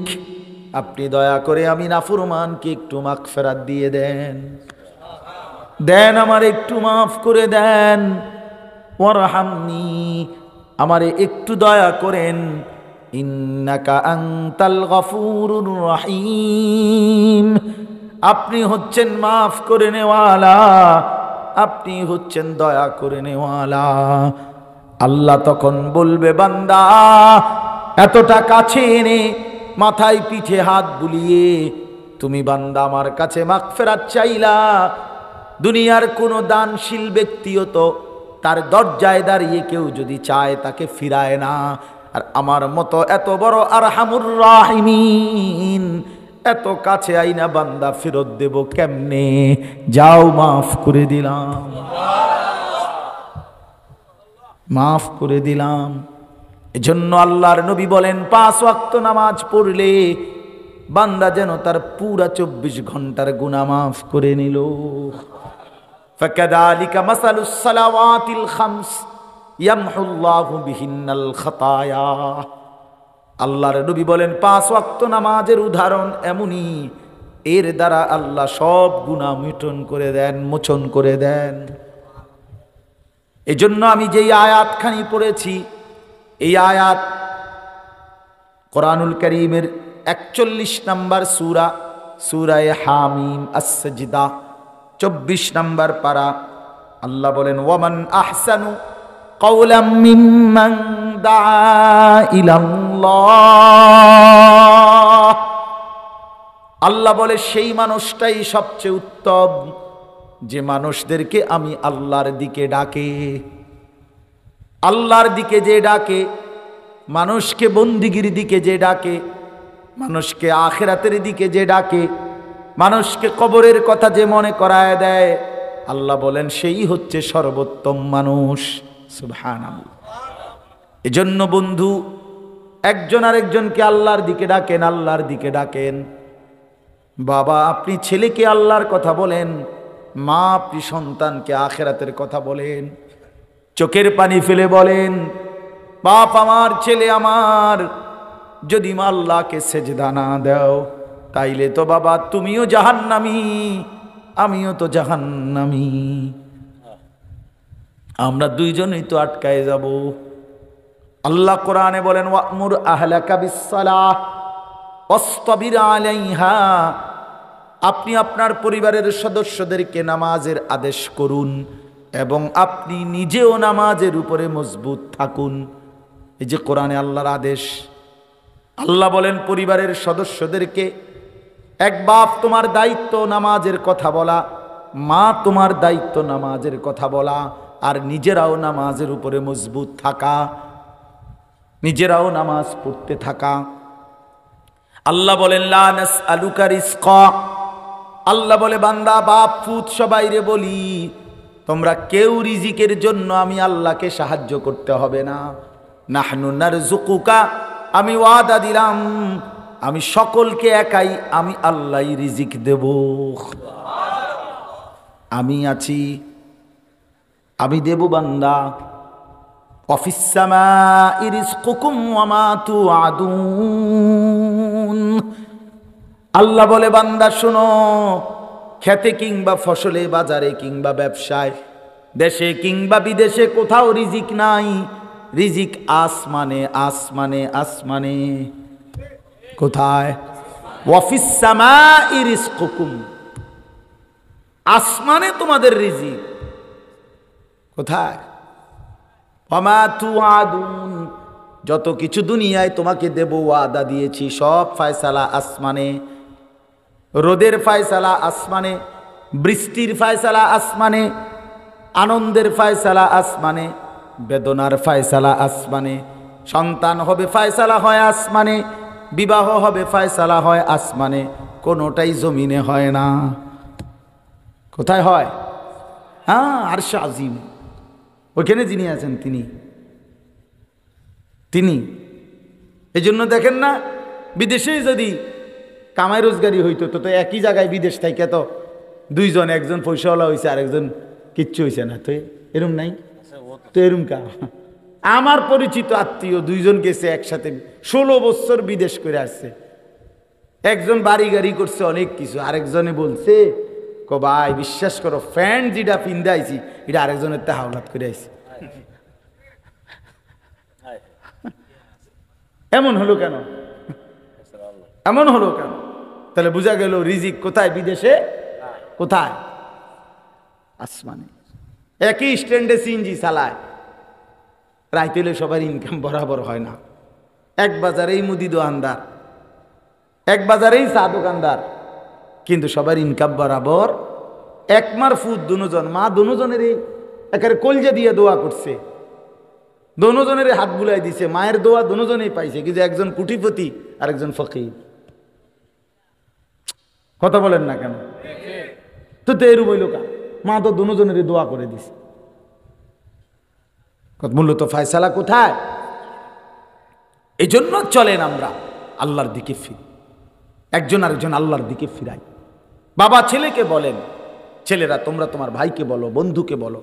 আপনি দয়া করে আমি নাফুরমানকে একটু মাখ ফেরাত দিয়ে দেন দেন আমার একটু মাফ করে দেন ওরহামনি আমারে একটু দয়া করেন আপনি হচ্ছেন মাফ করে নেওয়ালা আপনি হচ্ছেন দয়া করে নেওয়ালা আল্লাহ তখন বলবে বান্দা এতটা কাছে এনে মাথায় পিঠে হাত বুলিয়ে তুমি বান্দা আমার কাছে ফেরাত চাইলা দুনিয়ার কোনো দানশীল ব্যক্তিও তো তার দরজায় দাঁড়িয়ে কেউ যদি চায় তাকে ফিরায় না আর আমার মতো এত বড় আর হামুর রাহিমিন এত কাছে আইনা বান্দা ফেরত দেব কেমনে যাও মাফ করে দিলাম মাফ করে দিলাম এজন্য আল্লাহর নবী বলেন পাঁচ ওয়াক্ত নামাজ পড়লে বান্দা যেন তার পুরা চব্বিশ ঘন্টার গুণা মাফ করে নিল فكذلك مثل الصلوات الخمس يمحو الله بهن الخطايا আল্লাহর নবী বলেন পাঁচ ওয়াক্ত নামাজের উদাহরণ এমনই এর দ্বারা আল্লাহ সব গুণা মিটন করে দেন মোচন করে দেন এজন্য আমি যেই আয়াতখানি পড়েছি এই আয়াত কোরআনুল করিমের একচল্লিশ নম্বর সুরা সুরায় হামিম আসজিদা চব্বিশ নম্বর পারা আল্লাহ বলেন ওয়ামান আহসানু আল্লাহ বলে সেই মানুষটাই সবচেয়ে উত্তম যে মানুষদেরকে আমি আল্লাহর দিকে ডাকে আল্লাহর দিকে যে ডাকে মানুষকে বন্দিগির দিকে যে ডাকে মানুষকে আখেরাতের দিকে যে ডাকে মানুষকে কবরের কথা যে মনে করায় দেয় আল্লাহ বলেন সেই হচ্ছে সর্বোত্তম মানুষ সুভান এজন্য বন্ধু একজন আরেকজনকে আল্লাহর দিকে ডাকেন আল্লাহর দিকে ডাকেন বাবা আপনি ছেলেকে আল্লাহর কথা বলেন মা আপনি সন্তানকে আখেরাতের কথা বলেন চোখের পানি ফেলে বলেন বাপ আমার ছেলে আমার যদি মাল্লাকে সেজদা না দাও তাইলে তো বাবা তুমিও জাহান্নামি আমিও তো জাহান্নামি আমরা দুইজনই তো আটকায় যাব আল্লাহ কোরআনে বলেন ওয়াকমুর আহলাকা বিসালাহ অস্তবির আলাইহা আপনি আপনার পরিবারের সদস্যদেরকে নামাজের আদেশ করুন এবং আপনি নিজেও নামাজের উপরে মজবুত থাকুন এই যে কোরআনে আল্লাহর আদেশ আল্লাহ বলেন পরিবারের সদস্যদেরকে এক বাপ তোমার দায়িত্ব নামাজের কথা বলা মা তোমার দায়িত্ব নামাজের কথা বলা আর নিজেরাও নামাজের উপরে মজবুত থাকা নিজেরাও নামাজ পড়তে থাকা আল্লাহ বলেন লানাস আলুকার ইস্ক আল্লাহ বলে বান্দা বাপ ফুত সবাইরে বলি তোমরা কেউ রিজিকের জন্য আমি আল্লাহকে সাহায্য করতে হবে না নার জুকুকা আমি ওয়াদা দিলাম আমি সকলকে একাই আমি আল্লাহ রিজিক দেব আমি আছি আমি দেব বান্দা অফিসামা ইরিস কুকুম আমাতু আদুন আল্লাহ বলে বান্দা শুনো খেতে কিংবা ফসলে বাজারে কিংবা ব্যবসায় দেশে কিংবা বিদেশে কোথাও রিজিক নাই রিজিক আসমানে আসমানে আসমানে কোথায় আসমানে তোমাদের রিজিক কোথায় যত কিছু দুনিয়ায় তোমাকে দেব ওয়াদা দিয়েছি সব ফায়সালা আসমানে রোদের ফায়সালা আসমানে বৃষ্টির ফায়সালা আসমানে আনন্দের ফায়সালা আসমানে বেদনার ফায়সালা আসমানে সন্তান হবে ফায়সালা হয় আসমানে বিবাহ হবে ফায়সালা হয় আসমানে কোনোটাই জমিনে হয় না কোথায় হয় হ্যাঁ আর সাজিম ওইখানে যিনি আছেন তিনি তিনি এজন্য দেখেন না বিদেশেই যদি কামাই রোজগারি হইতো তো তো একই জায়গায় বিদেশ থাইকে তো দুইজন একজন পয়সাওয়ালা হয়েছে আরেকজন কিচ্ছু হয়েছে না তো এরম নাই আচ্ছা, তো এরম কা আমার পরিচিত আত্মীয় দুইজন গেছে একসাথে ষোলো বছর বিদেশ করে আসছে একজন বাড়ি গাড়ি করছে অনেক কিছু আরেকজনে বলছে ক ভাই বিশ্বাস করো ফ্যান যেটা পিন্দা আইছি এটা আরেকজনের তা হাওলাত করে আইছি এমন হলো কেন এমন হলো কেন তাহলে বোঝা গেল রিজিক কোথায় বিদেশে কোথায় আসমানে একই স্ট্যান্ডে সিএনজি চালায় রাইতেলে সবার ইনকাম বরাবর হয় না এক বাজারেই মুদি দোকানদার এক বাজারেই চা দোকানদার কিন্তু সবার ইনকাম বরাবর এক মার ফুট দুজন মা দুজনের একেবারে কলজা দিয়ে দোয়া করছে দুজনের হাত বুলাই দিছে মায়ের দোয়া দুজনেই পাইছে কিন্তু একজন কুটিপতি আর একজন ফকির কথা বলেন না কেন তো তো এরূপ কা মা তো দুজনেরই দোয়া করে দিছে মূলত ফায়সালা কোথায় এই জন্য চলেন আমরা আল্লাহর দিকে ফিরি একজন আরেকজন আল্লাহর দিকে ফিরাই বাবা ছেলেকে বলেন ছেলেরা তোমরা তোমার ভাইকে বলো বন্ধুকে বলো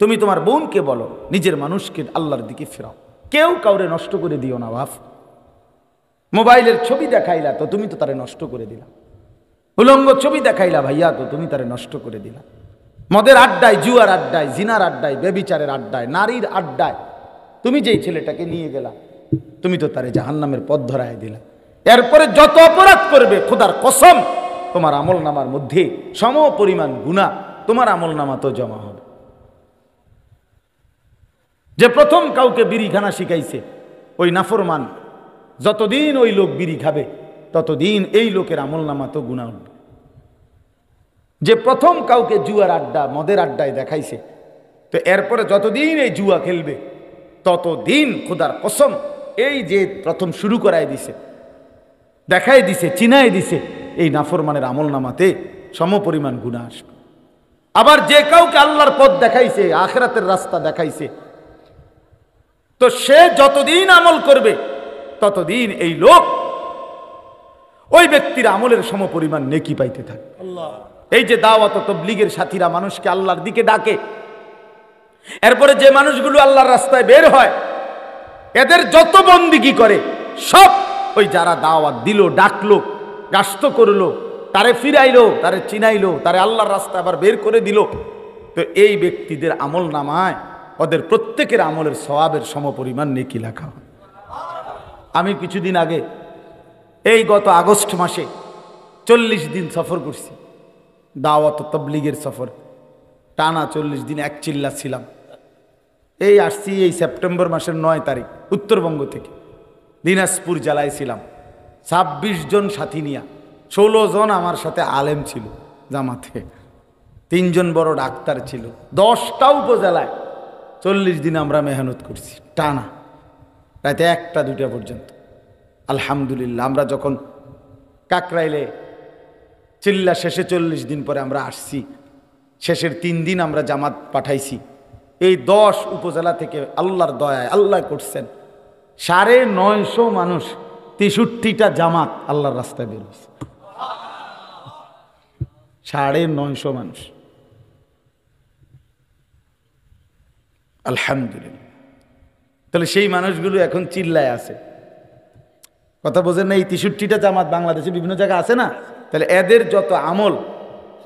তুমি তোমার বোনকে বলো নিজের মানুষকে আল্লাহর দিকে ফেরাও কেউ কাউরে নষ্ট করে দিও না ভাব মোবাইলের ছবি দেখাইলা তো তুমি তো তারে নষ্ট করে দিলা উলঙ্গ ছবি দেখাইলা ভাইয়া তো তুমি তারে নষ্ট করে দিলা মদের আড্ডায় জুয়ার আড্ডায় জিনার আড্ডায় বেবিচারের আড্ডায় নারীর আড্ডায় তুমি যেই ছেলেটাকে নিয়ে গেলা তুমি তো তারে জাহান্নামের পথ ধরায় দিলা এরপরে যত অপরাধ করবে খোদার কসম তোমার আমল নামার মধ্যে সম পরিমাণ গুণা তোমার আমল নামা তো জমা হবে যে প্রথম কাউকে বিড়ি খানা শিখাইছে ওই নাফরমান যতদিন ওই লোক বিড়ি খাবে ততদিন এই লোকের আমল নামা তো গুণা উঠবে যে প্রথম কাউকে জুয়ার আড্ডা মদের আড্ডায় দেখাইছে তো এরপরে যতদিন এই জুয়া খেলবে ততদিন খোদার কসম এই যে প্রথম শুরু করাই দিছে দেখাই দিছে চিনাই দিছে এই নাফরমানের আমল নামাতে সমপরিমাণ গুণা আসবে আবার যে কাউকে আল্লাহর পথ দেখাইছে আখরাতের রাস্তা দেখাইছে তো সে যতদিন আমল করবে ততদিন এই লোক ওই ব্যক্তির আমলের পরিমাণ নেকি পাইতে থাকে আল্লাহ এই যে দাওয়াত তবলিগের সাথীরা মানুষকে আল্লাহর দিকে ডাকে এরপরে যে মানুষগুলো আল্লাহর রাস্তায় বের হয় এদের যত বন্দিগি করে সব ওই যারা দাওয়াত দিল ডাকলো গাস্ত করলো তারে ফিরাইলো তারে চিনাইলো তারে আল্লাহর রাস্তায় আবার বের করে দিল তো এই ব্যক্তিদের আমল নামায় ওদের প্রত্যেকের আমলের সম সমপরিমাণ নেকি লেখা হয় আমি কিছুদিন আগে এই গত আগস্ট মাসে চল্লিশ দিন সফর করছি দাওয়াত তবলিগের সফর টানা চল্লিশ দিন এক চিল্লা ছিলাম এই আসছি এই সেপ্টেম্বর মাসের নয় তারিখ উত্তরবঙ্গ থেকে দিনাজপুর জেলায় ছিলাম ছাব্বিশ জন সাথী নিয়া ষোলো জন আমার সাথে আলেম ছিল জামাতে তিনজন বড় ডাক্তার ছিল দশটা উপজেলায় চল্লিশ দিন আমরা মেহনত করছি টানা রাতে একটা দুটা পর্যন্ত আলহামদুলিল্লাহ আমরা যখন কাকরাইলে চিল্লা শেষে চল্লিশ দিন পরে আমরা আসছি শেষের তিন দিন আমরা জামাত পাঠাইছি এই দশ উপজেলা থেকে আল্লাহর দয়ায় আল্লাহ করছেন সাড়ে নয়শো মানুষ তেষট্টিটা জামাত আল্লাহর রাস্তায় বেরোচ্ছে সাড়ে নয়শো মানুষ আলহামদুলিল্লাহ তাহলে সেই মানুষগুলো এখন চিল্লায় আছে কথা বোঝেন না এই তেষট্টিটা জামাত বাংলাদেশে বিভিন্ন জায়গায় আছে না তাহলে এদের যত আমল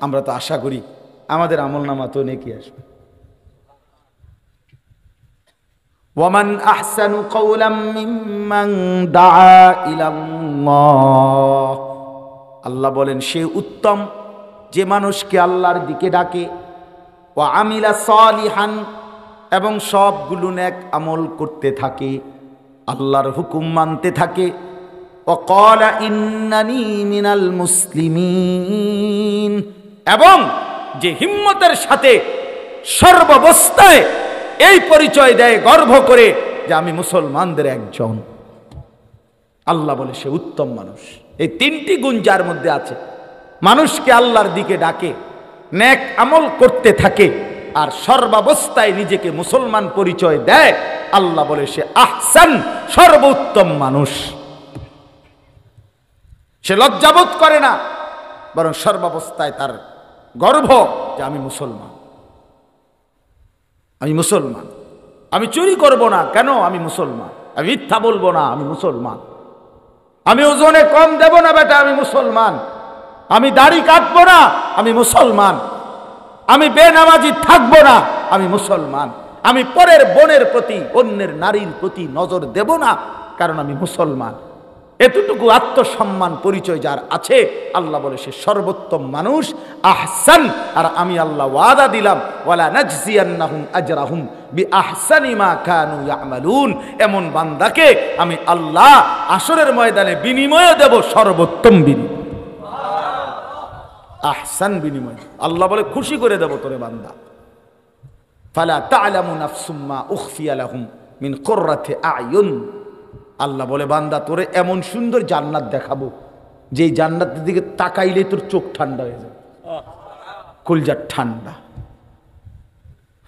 আমরা তো আশা করি আমাদের আমল নামা তো নেকি আসবে ومن أحسن قولا ممن دعا إلى الله আল্লাহ বলেন সে উত্তম যে মানুষকে আল্লাহর দিকে ডাকে ও আমিলা সলিহান এবং সবগুলো এক আমল করতে থাকে আল্লাহর হুকুম মানতে থাকে এবং যে হিম্মতের সাথে সর্বাবস্থায় এই পরিচয় দেয় গর্ব করে যে আমি মুসলমানদের একজন আল্লাহ বলে সে উত্তম মানুষ এই তিনটি গুণ যার মধ্যে আছে মানুষকে আল্লাহর দিকে ডাকে ন্যাক আমল করতে থাকে আর সর্বাবস্থায় নিজেকে মুসলমান পরিচয় দেয় আল্লাহ বলে সে আহসান সর্বোত্তম মানুষ সে লজ্জাবোধ করে না বরং সর্বাবস্থায় তার গর্ব যে আমি মুসলমান আমি মুসলমান আমি চুরি করব না কেন আমি মুসলমান আমি মিথ্যা বলবো না আমি মুসলমান আমি ওজনে কম দেব না বেটা আমি মুসলমান আমি দাড়ি কাটবো না আমি মুসলমান আমি বেনামাজি থাকবো না আমি মুসলমান আমি পরের বোনের প্রতি অন্যের নারীর প্রতি নজর দেব না কারণ আমি মুসলমান এতটুকু আত্মসম্মান পরিচয় যার আছে আল্লাহ বলে সে সর্বোত্তম মানুষ আহসান আর আমি আল্লাহ ওয়াদা দিলাম ওয়ালা নাজিয়ান্নাহুম আজরাহুম বি আহসানি মা কানু ইয়ামালুন এমন বান্দাকে আমি আল্লাহ আসরের ময়দানে বিনিময়ে দেব সর্বোত্তম বিনিময় আহসান বিনিময় আল্লাহ বলে খুশি করে দেব তোরে বান্দা ফালা তা'লামু নাফসুম্মা উখফিয়া লাহুম মিন কুররাতি আ'য়ুন আল্লাহ বলে বান্দা তোরে এমন সুন্দর জান্নাত দেখাবো যে জান্নাতের দিকে তাকাইলে তোর চোখ ঠান্ডা হয়ে যাবে কুলজার ঠান্ডা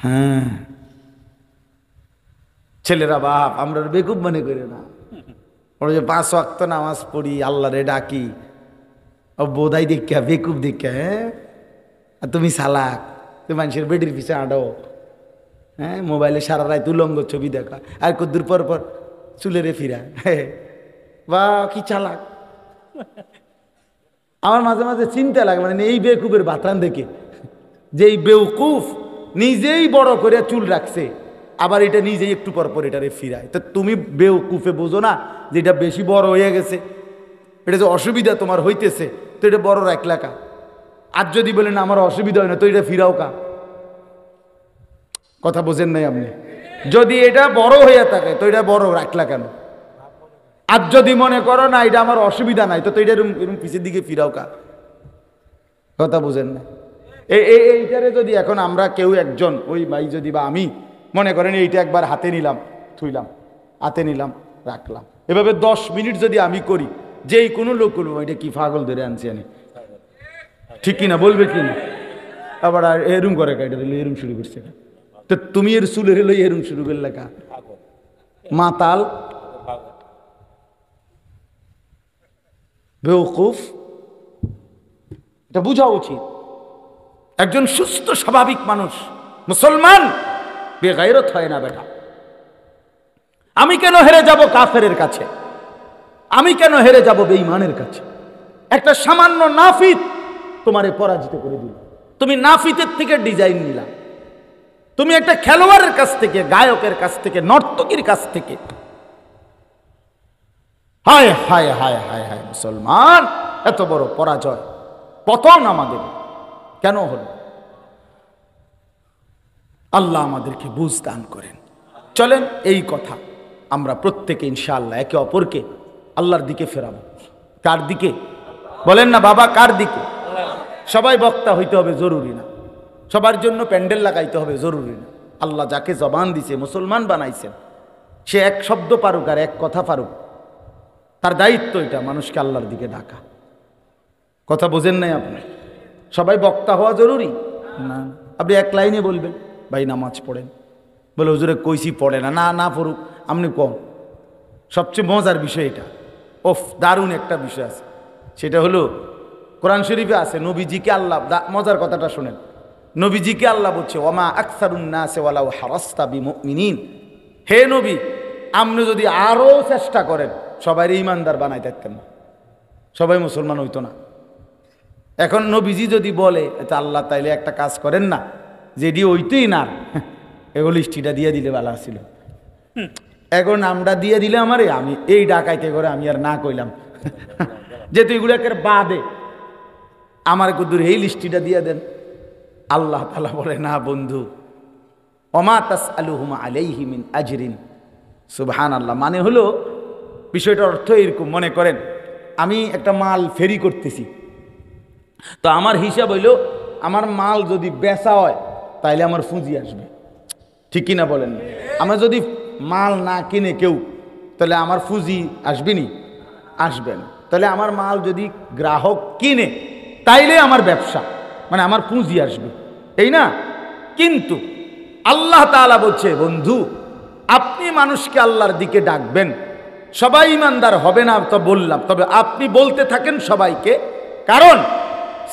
হ্যাঁ ছেলেরা বাপ আমরা বেকুব মনে করি না ওরা যে পাঁচ অক্ত নামাজ পড়ি আল্লাহরে ডাকি ও বোধাই দেখা বেকুব দেখা হ্যাঁ আর তুমি সালাক তুমি মানুষের বেডির পিছিয়ে আঁটো হ্যাঁ মোবাইলে সারা রায় তুলঙ্গ ছবি দেখা আর কদ্দুর পর পর চুলেরে ফিরা বা কি চালাক আমার মাঝে মাঝে চিন্তা লাগে মানে এই বেকুবের বাতান দেখে যে এই বেউকুফ নিজেই বড় করে চুল রাখছে আবার এটা নিজেই একটু পর পর এটারে ফিরায় তো তুমি বেউকুফে বোঝো না যে এটা বেশি বড় হয়ে গেছে এটা যে অসুবিধা তোমার হইতেছে তো এটা বড় রাখলা লাকা আর যদি বলেন আমার অসুবিধা হয় না তো এটা ফিরাও কা কথা বোঝেন নাই আপনি যদি এটা বড় হয়ে থাকে তো এটা বড় রাখলা কেন আর যদি মনে করো না এটা আমার অসুবিধা নাই তো তো এটা এরকম পিছের দিকে ফিরাও কা কথা বুঝেন না এই এইটারে যদি এখন আমরা কেউ একজন ওই ভাই যদি বা আমি মনে করেন এইটা একবার হাতে নিলাম থুইলাম হাতে নিলাম রাখলাম এভাবে দশ মিনিট যদি আমি করি এই কোনো লোক করবো এটা কি ফাগল ধরে আনছি আমি ঠিক কিনা বলবে কি না আবার এরম করে কাটা দিল এরম শুরু করছে তো তুমি এর চুলের লই এরম শুরু করে লেখা মাতাল বেউকুফ এটা বোঝা উচিত একজন সুস্থ স্বাভাবিক মানুষ মুসলমান বেগাইরত হয় না বেটা আমি কেন হেরে যাব কাফের কাছে আমি কেন হেরে যাব বেঈমানের কাছে একটা সামান্য নাফিত তোমারে পরাজিত করে দিল তুমি নাফিতের থেকে ডিজাইন নিলাম তুমি একটা খেলোয়াড়ের কাছ থেকে গায়কের কাছ থেকে নর্তকীর কাছ থেকে হায় হায় হায় হায় হায় মুসলমান এত বড় পরাজয় পতন আমাদের কেন হল আল্লাহ আমাদেরকে বুঝ দান করেন চলেন এই কথা আমরা প্রত্যেকে ইনশাআল্লাহ একে অপরকে আল্লাহর দিকে ফেরাবো কার দিকে বলেন না বাবা কার দিকে সবাই বক্তা হইতে হবে জরুরি না সবার জন্য প্যান্ডেল লাগাইতে হবে জরুরি না আল্লাহ যাকে জবান দিছে মুসলমান বানাইছেন সে এক শব্দ পারুক আর এক কথা পারুক তার দায়িত্ব এটা মানুষকে আল্লাহর দিকে ডাকা কথা বোঝেন নাই আপনি সবাই বক্তা হওয়া জরুরি না আপনি এক লাইনে বলবেন ভাই নামাজ পড়েন বলে হুজুরে কইসি পড়ে না না না পড়ুক আপনি কম সবচেয়ে মজার বিষয় এটা ওফ দারুণ একটা বিষয় আছে সেটা হলো কোরআন শরীফে আছে নবীজিকে আল্লাহ মজার কথাটা শোনেন নবীজিকে আল্লাহ বলছে ওমা আকসারুন্নাসেওয়ালাউ হারাস্তা বিমিন হে নবী আপনি যদি আরও চেষ্টা করেন সবাই ইমানদার বানাই থাকতেন না সবাই মুসলমান হইতো না এখন নবীজি যদি বলে এটা আল্লাহ তাইলে একটা কাজ করেন না যেটি ওইতেই না <laughs> এগো লিস্টিটা দিয়ে দিলে ভালো ছিল এগো নামটা দিয়ে দিলে আমারে আমি এই ডাকাইতে করে আমি আর না কইলাম <laughs> যেহেতু এগুলো একের বাদে আমার কুদুর এই লিস্টিটা দিয়ে দেন আল্লাহ তালা বলে না বন্ধু অমাতাস তাস আলুহুমা আলাইহিমিন আজরিন সুবহান আল্লাহ মানে হলো বিষয়টার অর্থ এরকম মনে করেন আমি একটা মাল ফেরি করতেছি তো আমার হিসাব হইল আমার মাল যদি বেচা হয় তাইলে আমার পুঁজি আসবে ঠিক কিনা বলেন আমার যদি মাল না কিনে কেউ তাহলে আমার পুঁজি আসবে নি আসবেন তাহলে আমার মাল যদি গ্রাহক কিনে তাইলে আমার ব্যবসা মানে আমার পুঁজি আসবে এই না কিন্তু আল্লাহ তালা বলছে বন্ধু আপনি মানুষকে আল্লাহর দিকে ডাকবেন সবাই ইমানদার হবে না তো বললাম তবে আপনি বলতে থাকেন সবাইকে কারণ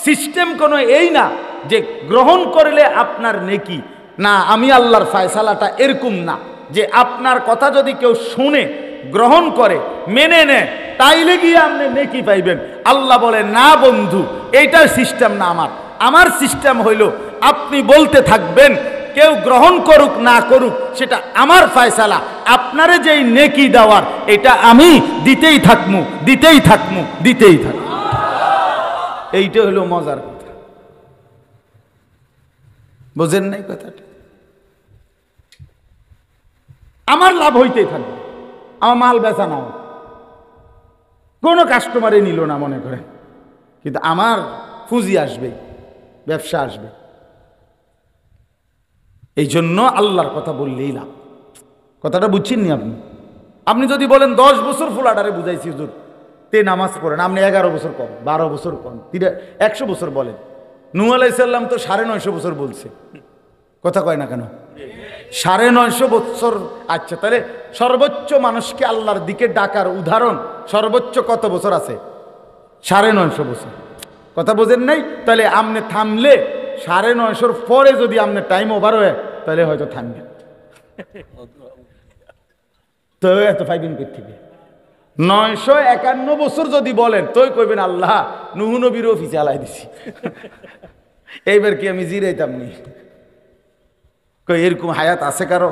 সিস্টেম কোনো এই না যে গ্রহণ করলে আপনার নেকি না আমি আল্লাহর ফায়সালাটা এরকম না যে আপনার কথা যদি কেউ শুনে গ্রহণ করে মেনে নেয় তাইলে গিয়ে আপনি নেকি পাইবেন আল্লাহ বলে না বন্ধু এইটার সিস্টেম না আমার আমার সিস্টেম হইল আপনি বলতে থাকবেন কেউ গ্রহণ করুক না করুক সেটা আমার ফয়সালা আপনারে যেই নেকি দেওয়ার এটা আমি দিতেই থাকমু দিতেই থাকমু দিতেই থাক এইটা হলো মজার কথা বোঝেন নাই কথাটা আমার লাভ হইতেই থাকবে আমার মাল বেচা নাও কোনো কাস্টমারে নিল না মনে করে কিন্তু আমার পুঁজি আসবে ব্যবসা আসবে এই জন্য আল্লাহর কথা বললেই লাভ কথাটা বুঝছেননি আপনি আপনি যদি বলেন দশ বছর ফুলাডারে বুঝাইছি হুজুর তে নামাজ পড়েন আপনি এগারো বছর কম বারো বছর কম তিরা একশো বছর বলেন নু আলাইসাল্লাম তো সাড়ে নয়শো বছর বলছে কথা কয় না কেন সাড়ে নয়শো বছর আচ্ছা তাহলে সর্বোচ্চ মানুষকে আল্লাহর দিকে ডাকার উদাহরণ সর্বোচ্চ কত বছর আছে সাড়ে নয়শো বছর কথা বোঝেন নাই তাহলে আপনি থামলে সাড়ে নয়শোর পরে যদি আমনে টাইম ওভার হয় তাহলে হয়তো থামবেন তো এত পাইবেন পৃথিবী নয়শো একান্ন বছর যদি বলেন তোই কইবেন আল্লাহ নুহু নবীর অফিসে আলাই দিছি এইবার কি আমি জিরাইতাম নি কই এরকম হায়াত আছে কারো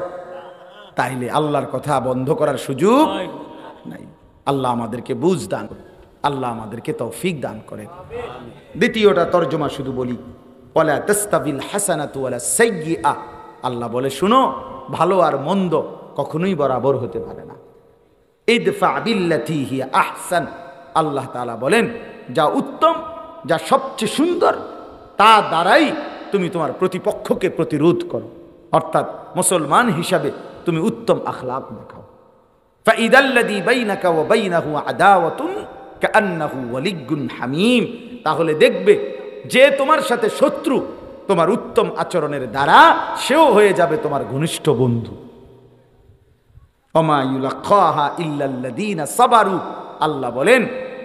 তাইলে আল্লাহর কথা বন্ধ করার সুযোগ নাই আল্লাহ আমাদেরকে বুঝ দান আল্লাহ আমাদেরকে তৌফিক দান করে দ্বিতীয়টা তর্জমা শুধু বলি ওলা তস্তাবিল হাসানাত ওলা সৈগি আল্লাহ বলে শুনো ভালো আর মন্দ কখনোই বরাবর হতে পারে না ইদফা বিল্লাতি হিয়া আহসান আল্লাহ তালা বলেন যা উত্তম যা সবচেয়ে সুন্দর তা দ্বারাই তুমি তোমার প্রতিপক্ষকে প্রতিরোধ করো অর্থাৎ মুসলমান হিসাবে তুমি উত্তম আখলাপ দেখাও ফাইদাল্লাদি বাইনাকা ও বাইনাহু আদাওয়াতুন হামিম তাহলে দেখবে যে তোমার সাথে শত্রু তোমার উত্তম আচরণের দ্বারা সেও হয়ে যাবে তোমার ঘনিষ্ঠ বন্ধু সাবারু আল্লাহ বলেন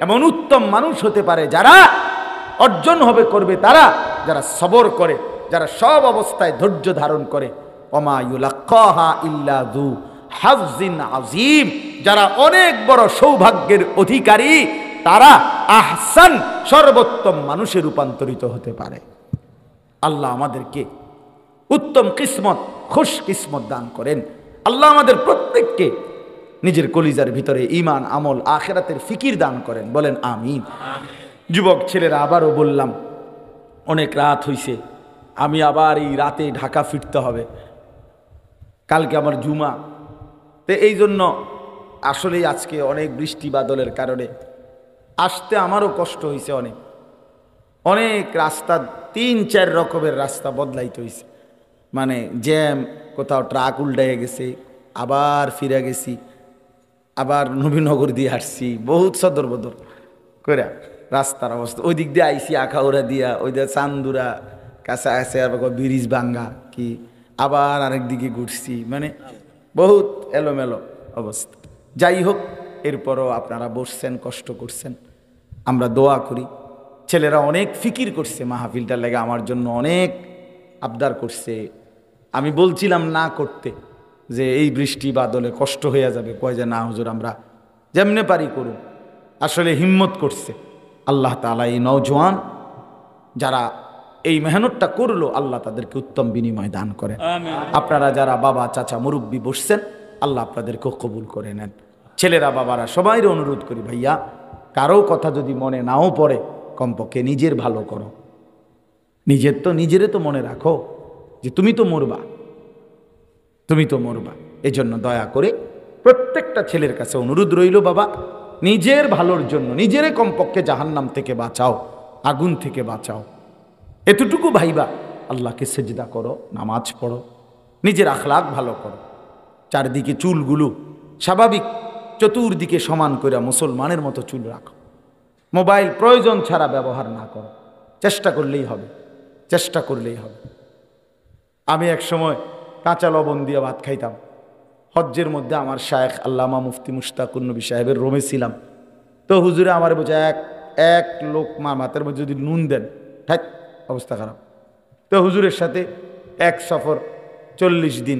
এমন উত্তম মানুষ হতে পারে যারা অর্জন হবে করবে তারা যারা সবর করে যারা সব অবস্থায় ধৈর্য ধারণ করে ইল্লা আজিম যারা অনেক বড় সৌভাগ্যের অধিকারী তারা আহসান সর্বোত্তম মানুষে রূপান্তরিত হতে পারে আল্লাহ আমাদেরকে উত্তম কিসমত খুশ কিসমত দান করেন আল্লাহ আমাদের প্রত্যেককে নিজের কলিজার ভিতরে ইমান আমল আখেরাতের ফিকির দান করেন বলেন আমি যুবক ছেলেরা আবারও বললাম অনেক রাত হইছে আমি আবার এই রাতে ঢাকা ফিরতে হবে কালকে আমার জুমা তো এই জন্য আসলেই আজকে অনেক বৃষ্টি বাদলের কারণে আসতে আমারও কষ্ট হয়েছে অনেক অনেক রাস্তা তিন চার রকমের রাস্তা বদলাইতে হয়েছে মানে জ্যাম কোথাও ট্রাক উল্টাইয়া গেছে আবার ফিরে গেছি আবার নবীনগর দিয়ে আসছি বহুত সদর বদর করে রাস্তার অবস্থা ওই দিক দিয়ে আইসি আখাউরা দিয়া ওই দিয়ে চান্দুরা কাছে আসে আর ব্রিজ ভাঙ্গা কি আবার আরেক দিকে ঘুরছি মানে বহুত এলোমেলো অবস্থা যাই হোক এরপরও আপনারা বসছেন কষ্ট করছেন আমরা দোয়া করি ছেলেরা অনেক ফিকির করছে মাহফিলটার লেগে আমার জন্য অনেক আবদার করছে আমি বলছিলাম না করতে যে এই বৃষ্টি বাদলে কষ্ট হয়ে যাবে কয় যে না হুজুর আমরা যেমনে পারি করুন আসলে হিম্মত করছে আল্লাহ তালা এই নওজোয়ান যারা এই মেহনতটা করলো আল্লাহ তাদেরকে উত্তম বিনিময় দান করে আপনারা যারা বাবা চাচা মুরব্বী বসছেন আল্লাহ আপনাদেরকেও কবুল করে নেন ছেলেরা বাবারা সবাইরে অনুরোধ করি ভাইয়া কারো কথা যদি মনে নাও পড়ে কমপক্ষে নিজের ভালো করো নিজের তো নিজেরে তো মনে রাখো যে তুমি তো মরবা তুমি তো মরবা এজন্য দয়া করে প্রত্যেকটা ছেলের কাছে অনুরোধ রইল বাবা নিজের ভালোর জন্য নিজেরে কমপক্ষে জাহান্নাম থেকে বাঁচাও আগুন থেকে বাঁচাও এতটুকু ভাইবা আল্লাহকে সেজদা করো নামাজ পড়ো নিজের আখলাক ভালো করো চারদিকে চুলগুলো স্বাভাবিক চতুর্দিকে সমান করে মুসলমানের মতো চুল রাখো মোবাইল প্রয়োজন ছাড়া ব্যবহার না করো চেষ্টা করলেই হবে চেষ্টা করলেই হবে আমি এক সময় কাঁচা লবণ দিয়ে ভাত খাইতাম হজ্জের মধ্যে আমার শায়েখ আল্লামা মুফতি মুশতাকুর নবী সাহেবের রোমে ছিলাম তো হুজুরে আমার বোঝা এক এক লোক মা মাথার মধ্যে যদি নুন দেন ঠাক অবস্থা খারাপ তো হুজুরের সাথে এক সফর চল্লিশ দিন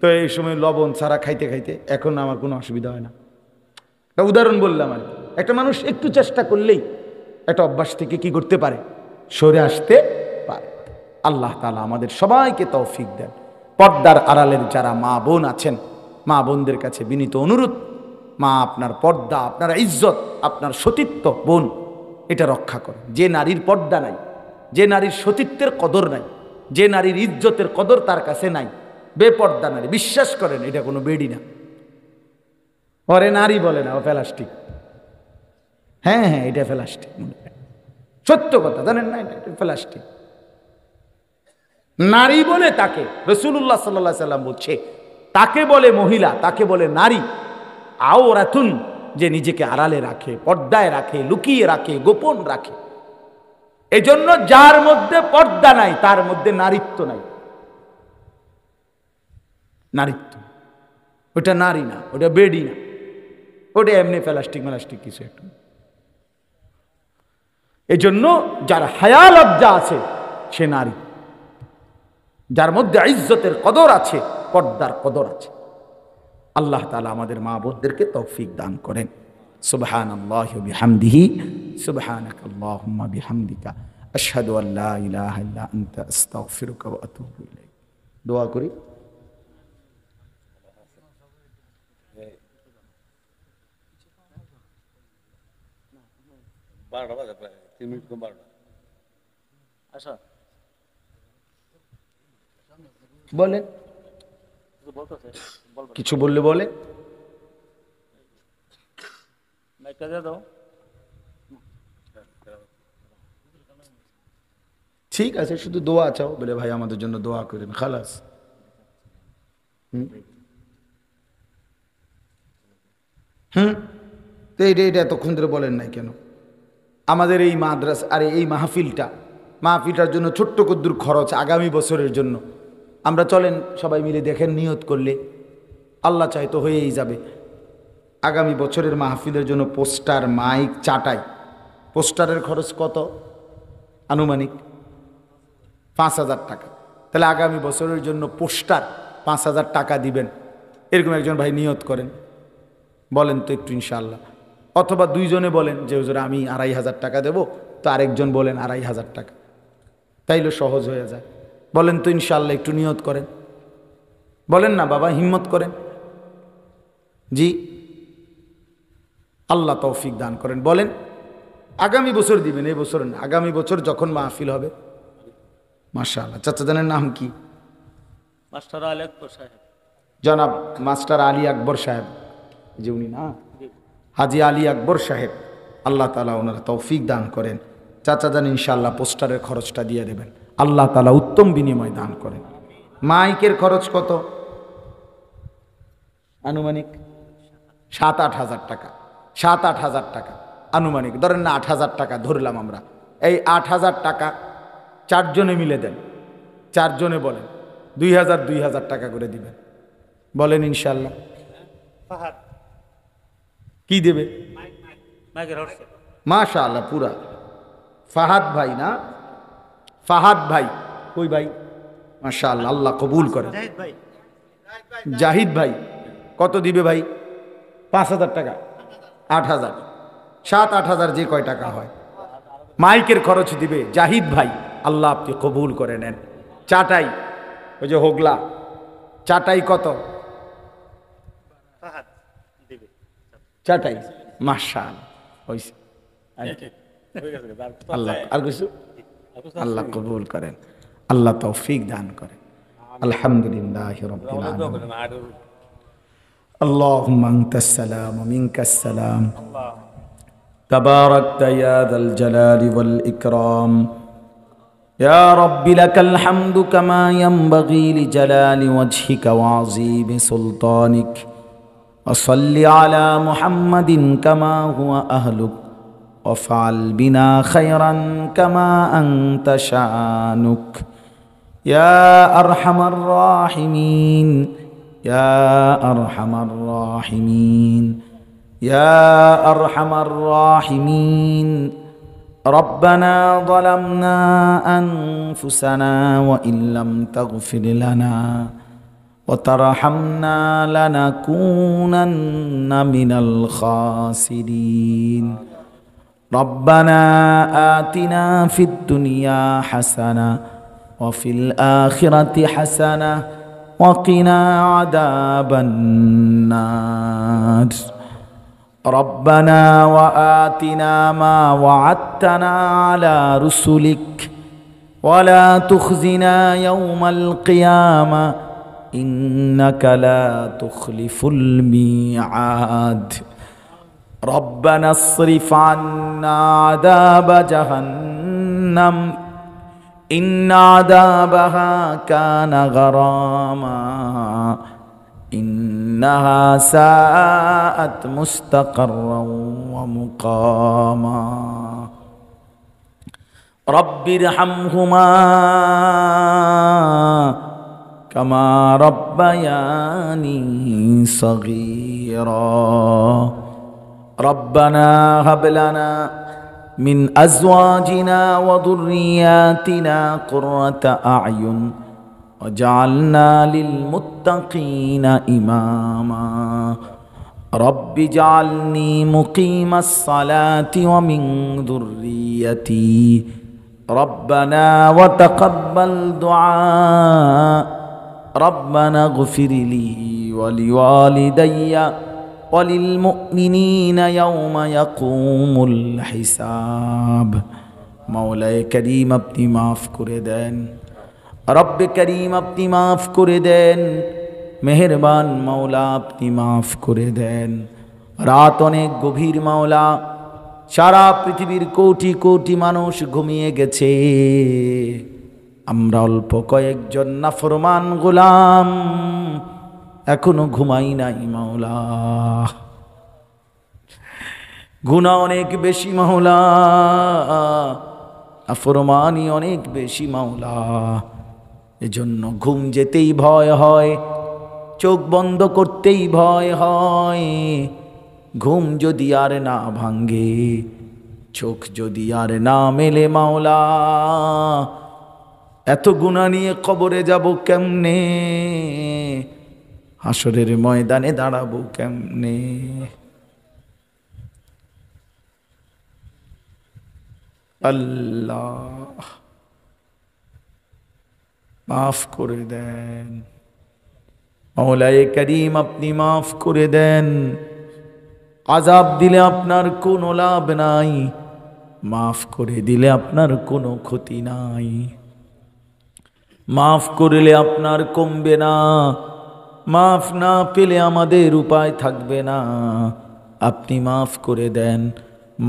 তো এই সময় লবণ ছাড়া খাইতে খাইতে এখন আমার কোনো অসুবিধা হয় না তা উদাহরণ বললাম আর একটা মানুষ একটু চেষ্টা করলেই একটা অভ্যাস থেকে কি করতে পারে সরে আসতে পারে আল্লাহ তালা আমাদের সবাইকে তৌফিক দেন পর্দার আড়ালের যারা মা বোন আছেন মা বোনদের কাছে বিনীত অনুরোধ মা আপনার পর্দা আপনার ইজ্জত আপনার সতীত্ব বোন এটা রক্ষা করে যে নারীর পর্দা নাই যে নারীর সতীত্বের কদর নাই যে নারীর ইজ্জতের কদর তার কাছে নাই বেপর্দা নারী বিশ্বাস করেন এটা কোনো বেডি না পরে নারী বলে না ও প্লাস্টিক হ্যাঁ হ্যাঁ এটা প্লাস্টিক সত্য কথা জানেন না এটা প্লাস্টিক নারী বলে তাকে রসুল্লাহ সাল্লা সাল্লাম বলছে তাকে বলে মহিলা তাকে বলে নারী আও রাথুন যে নিজেকে আড়ালে রাখে পর্দায় রাখে লুকিয়ে রাখে গোপন রাখে এজন্য যার মধ্যে পর্দা নাই তার মধ্যে নারীত্ব নাই নারীত্ব ওটা নারী না ওটা বেডি না ওটা এমনি প্লাস্টিক ম্যালাস্টিক কিছু একটু এজন্য যার হায়া লজ্জা আছে সে নারী যার মধ্যে ইজ্জতের কদর আছে পর্দার কদর আছে আল্লাহ তালা আমাদের মা বোনদেরকে তৌফিক দান করেন সুবহান আল্লাহ বিহামদিহি বিহামদিকা আশহাদু দোয়া করি বারোটা আচ্ছা বলে কিছু বললে বলে ঠিক আছে শুধু দোয়া চাও বলে ভাই আমাদের জন্য দোয়া করেন খালাস হুম তো এটা এটা এতক্ষণ ধরে বলেন নাই কেন আমাদের এই মাদ্রাস আর এই মাহফিলটা মাহফিলটার জন্য ছোট্ট কদ্দুর খরচ আগামী বছরের জন্য আমরা চলেন সবাই মিলে দেখেন নিয়ত করলে আল্লাহ চাই তো হয়েই যাবে আগামী বছরের মাহফিলের জন্য পোস্টার মাইক চাটাই পোস্টারের খরচ কত আনুমানিক পাঁচ হাজার টাকা তাহলে আগামী বছরের জন্য পোস্টার পাঁচ হাজার টাকা দিবেন এরকম একজন ভাই নিয়ত করেন বলেন তো একটু ইনশাআল্লাহ অথবা দুইজনে বলেন যে হুজুর আমি আড়াই হাজার টাকা দেব তো আরেকজন বলেন আড়াই হাজার টাকা তাইলে সহজ হয়ে যায় বলেন তো ইনশাল্লাহ একটু নিয়ত করেন বলেন না বাবা হিম্মত করেন জি আল্লাহ তৌফিক দান করেন বলেন আগামী বছর দিবেন এই বছর না আগামী বছর যখন মাহফিল হবে মাশাআল্লাহ চাচা জানের নাম কি মাস্টার আলী আকবর সাহেব জনাব মাস্টার আলী আকবর সাহেব যে উনি না হাজি আলী আকবর সাহেব আল্লাহ তালা ওনারা তৌফিক দান করেন চাচা যান ইনশাল্লাহ পোস্টারের খরচটা দিয়ে দেবেন আল্লাহ তালা উত্তম বিনিময় দান করেন মাইকের খরচ কত আনুমানিক সাত আট হাজার টাকা সাত আট হাজার টাকা আনুমানিক ধরেন না আট হাজার টাকা ধরলাম আমরা এই আট হাজার টাকা চারজনে মিলে দেন চারজনে বলেন দুই হাজার দুই হাজার টাকা করে দিবেন বলেন ইনশাল্লাহ কি দেবে মাশা আল্লাহ পুরা ফাহাদ ভাই না ফাহাদ ভাই কই ভাই মাশা আল্লাহ আল্লাহ কবুল করে জাহিদ ভাই কত দিবে ভাই পাঁচ হাজার টাকা আট হাজার সাত আট হাজার যে কয় টাকা হয় মাইকের খরচ দিবে জাহিদ ভাই আল্লাহ আপনি কবুল করে নেন চাটাই ওই যে হোগলা চাটাই কত চাটাই মার্শাল কবুল করেন আল্লাহ তৌফিক দান করেন اللهم انت السلام ومنك السلام تباركت يا ذا الجلال والاكرام يا رب لك الحمد كما ينبغي لجلال وجهك وعظيم سلطانك وصل على محمد كما هو أهلك وافعل بنا خيرا كما أنت شانك يا أرحم الراحمين يا أرحم الراحمين يا أرحم الراحمين ربنا ظلمنا أنفسنا وإن لم تغفر لنا وترحمنا لنكونن من الخاسرين ربنا آتنا في الدنيا حسنة وفي الآخرة حسنة وقنا عذاب النار ربنا وآتنا ما وعدتنا على رسلك ولا تخزنا يوم القيامه انك لا تخلف الميعاد ربنا اصرف عنا عذاب جهنم ان عذابها كان غراما انها ساءت مستقرا ومقاما رب ارحمهما كما ربياني صغيرا ربنا هب لنا من ازواجنا وذرياتنا قره اعين وجعلنا للمتقين اماما رب اجعلني مقيم الصلاه ومن ذريتي ربنا وتقبل دعاء ربنا اغفر لي ولوالدي وللمؤمنين يوم يقوم الحساب মৌলায় করিম আপনি মাফ করে দেন রব্বে করিম আপনি মাফ করে দেন মেহেরবান মাওলা আপনি মাফ করে দেন রাত অনেক গভীর মাওলা সারা পৃথিবীর কোটি কোটি মানুষ ঘুমিয়ে গেছে আমরা অল্প কয়েকজন নাফরমান গোলাম এখনো ঘুমাই নাই মাওলা গুণা অনেক বেশি মাওলা আফরমানি অনেক বেশি মাওলা এজন্য ঘুম যেতেই ভয় হয় চোখ বন্ধ করতেই ভয় হয় ঘুম যদি আর না ভাঙ্গে চোখ যদি আর না মেলে মাওলা এত গুণা নিয়ে কবরে যাব কেমনে আসরের ময়দানে দাঁড়াবো কেমনে আল্লাহ মাফ করে দেন মৌলায় করিম আপনি মাফ করে দেন আজাব দিলে আপনার কোনো লাভ নাই মাফ করে দিলে আপনার কোনো ক্ষতি নাই মাফ করিলে আপনার কমবে না মাফ না পেলে আমাদের উপায় থাকবে না আপনি মাফ করে দেন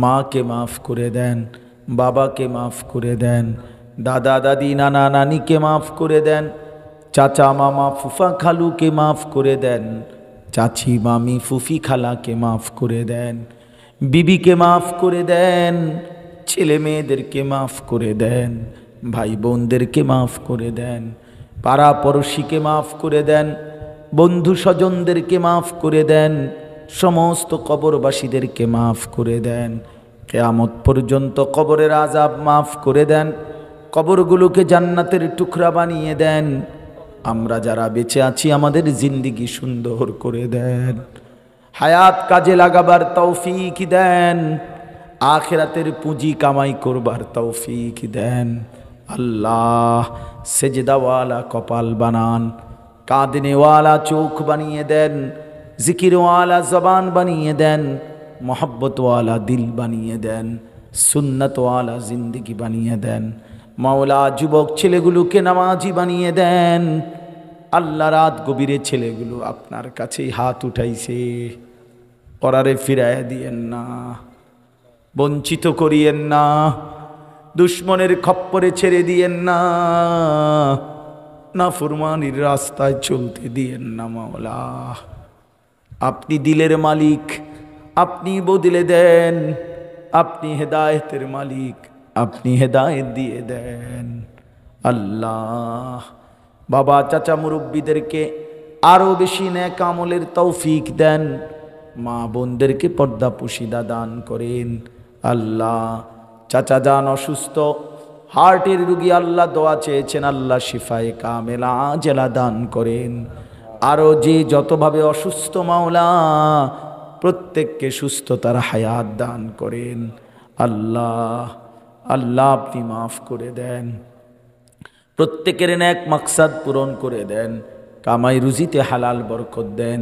মাকে মাফ করে দেন বাবাকে মাফ করে দেন দাদা দাদি নানা নানিকে মাফ করে দেন চাচা মামা ফুফা খালুকে মাফ করে দেন চাচি মামি ফুফি খালাকে মাফ করে দেন বিবিকে মাফ করে দেন ছেলে মেয়েদেরকে মাফ করে দেন ভাই বোনদেরকে মাফ করে দেন পাড়া পড়শিকে মাফ করে দেন বন্ধু স্বজনদেরকে মাফ করে দেন সমস্ত কবরবাসীদেরকে মাফ করে দেন কেয়ামত পর্যন্ত কবরের আজাব মাফ করে দেন কবরগুলোকে জান্নাতের টুকরা বানিয়ে দেন আমরা যারা বেঁচে আছি আমাদের জিন্দিগি সুন্দর করে দেন হায়াত কাজে লাগাবার তৌফিক দেন আখেরাতের পুঁজি কামাই করবার তৌফিক দেন আল্লাহ সেজদাওয়ালা কপাল বানান কাঁদনেওয়ালা চোখ বানিয়ে দেন জিকিরওয়ালা জবান বানিয়ে দেন মোহব্বতওয়ালা দিল বানিয়ে দেন সুন্নতওয়ালা জিন্দিগি বানিয়ে দেন মাওলা যুবক ছেলেগুলোকে নামাজি বানিয়ে দেন আল্লাহ রাত গভীরে ছেলেগুলো আপনার কাছেই হাত উঠাইছে পরারে ফিরায় দিয়েন না বঞ্চিত করিয়েন না দুশ্মনের খপ্পরে ছেড়ে দিয়েন না না ফুরমানির রাস্তায় চলতে দিয়েন না মাওলা আপনি দিলের মালিক আপনি বদলে দেন আপনি হেদায়েতের মালিক আপনি হেদায়ত দিয়ে দেন আল্লাহ বাবা চাচা মুরব্বীদেরকে আরও বেশি ন্যাক আমলের তৌফিক দেন মা বোনদেরকে পর্দা পুশিদা দান করেন আল্লাহ চাচা যান অসুস্থ হার্টের রুগী আল্লাহ দোয়া চেয়েছেন আল্লাহ শিফায় কামেলা জেলা দান করেন আরও যে যতভাবে অসুস্থ মাওলা প্রত্যেককে সুস্থতার হায়াত দান করেন আল্লাহ আল্লাহ আপনি মাফ করে দেন প্রত্যেকের এক মাকসাদ পূরণ করে দেন কামাই রুজিতে হালাল বরকত দেন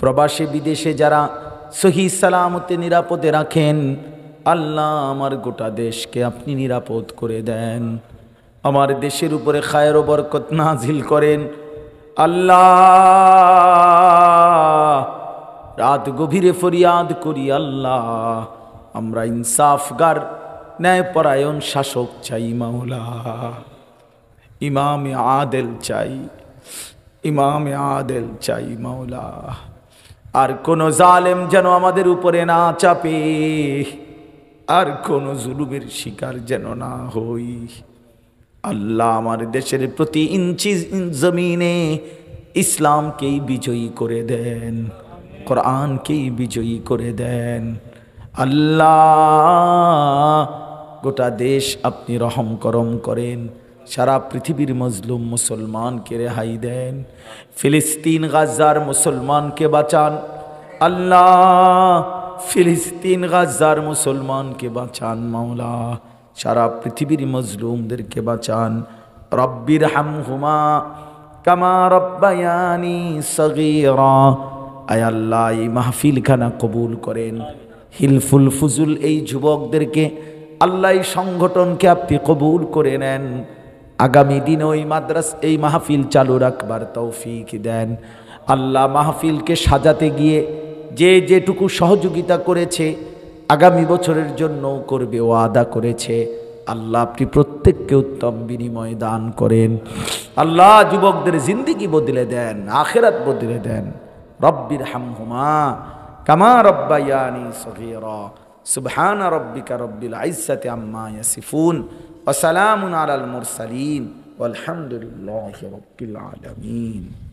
প্রবাসে বিদেশে যারা সহি সালামতে নিরাপদে রাখেন আল্লাহ আমার গোটা দেশকে আপনি নিরাপদ করে দেন আমার দেশের উপরে খায়ের বরকত নাজিল করেন আল্লাহ রাত গভীরে ফরিয়াদ করি আল্লাহ আমরা ইনসাফগার ন্যায়পরায়ণ শাসক চাই মাওলা ইমামে আদেল চাই ইমামে আদেল চাই মাওলা আর কোনো জালেম যেন আমাদের উপরে না চাপে আর কোনো জুলুমের শিকার যেন না হই আল্লাহ আমার দেশের প্রতি ইঞ্চি জমিনে ইসলামকেই বিজয়ী করে দেন কোরআনকেই বিজয়ী করে দেন আল্লাহ গোটা দেশ আপনি রহম করম করেন সারা পৃথিবীর মজলুম মুসলমানকে রেহাই দেন ফিলিস্তিন গাজার মুসলমানকে বাঁচান আল্লাহ ফিলিস্তিন গাজার মুসলমানকে বাঁচান মাওলা সারা পৃথিবীর মজলুমদেরকে বাঁচান রব্বির হাম হুমা কামা রব্বায়ানি সগীরা আয়াল্লাহ এই মাহফিলখানা কবুল করেন হিলফুল ফুজুল এই যুবকদেরকে আল্লাহ এই সংগঠনকে আপনি কবুল করে নেন আগামী দিনে ওই মাদ্রাস এই মাহফিল চালু রাখবার তৌফিক দেন আল্লাহ মাহফিলকে সাজাতে গিয়ে যে যেটুকু সহযোগিতা করেছে আগামী বছরের জন্য করবে ও আদা করেছে আল্লাহ আপনি প্রত্যেককে উত্তম বিনিময় দান করেন আল্লাহ যুবকদের জিন্দিগি বদলে দেন আখেরাত বদলে দেন রব্বির হামহুমা কামা রব্বাইয়ানি সহির সুবহান রব্বিকা রব্বিল আইসাতে আম্মা ইয়াসিফুন ওসালামুন আলাল মুরসালিন আলহামদুলিল্লাহ রব্বিল আলমিন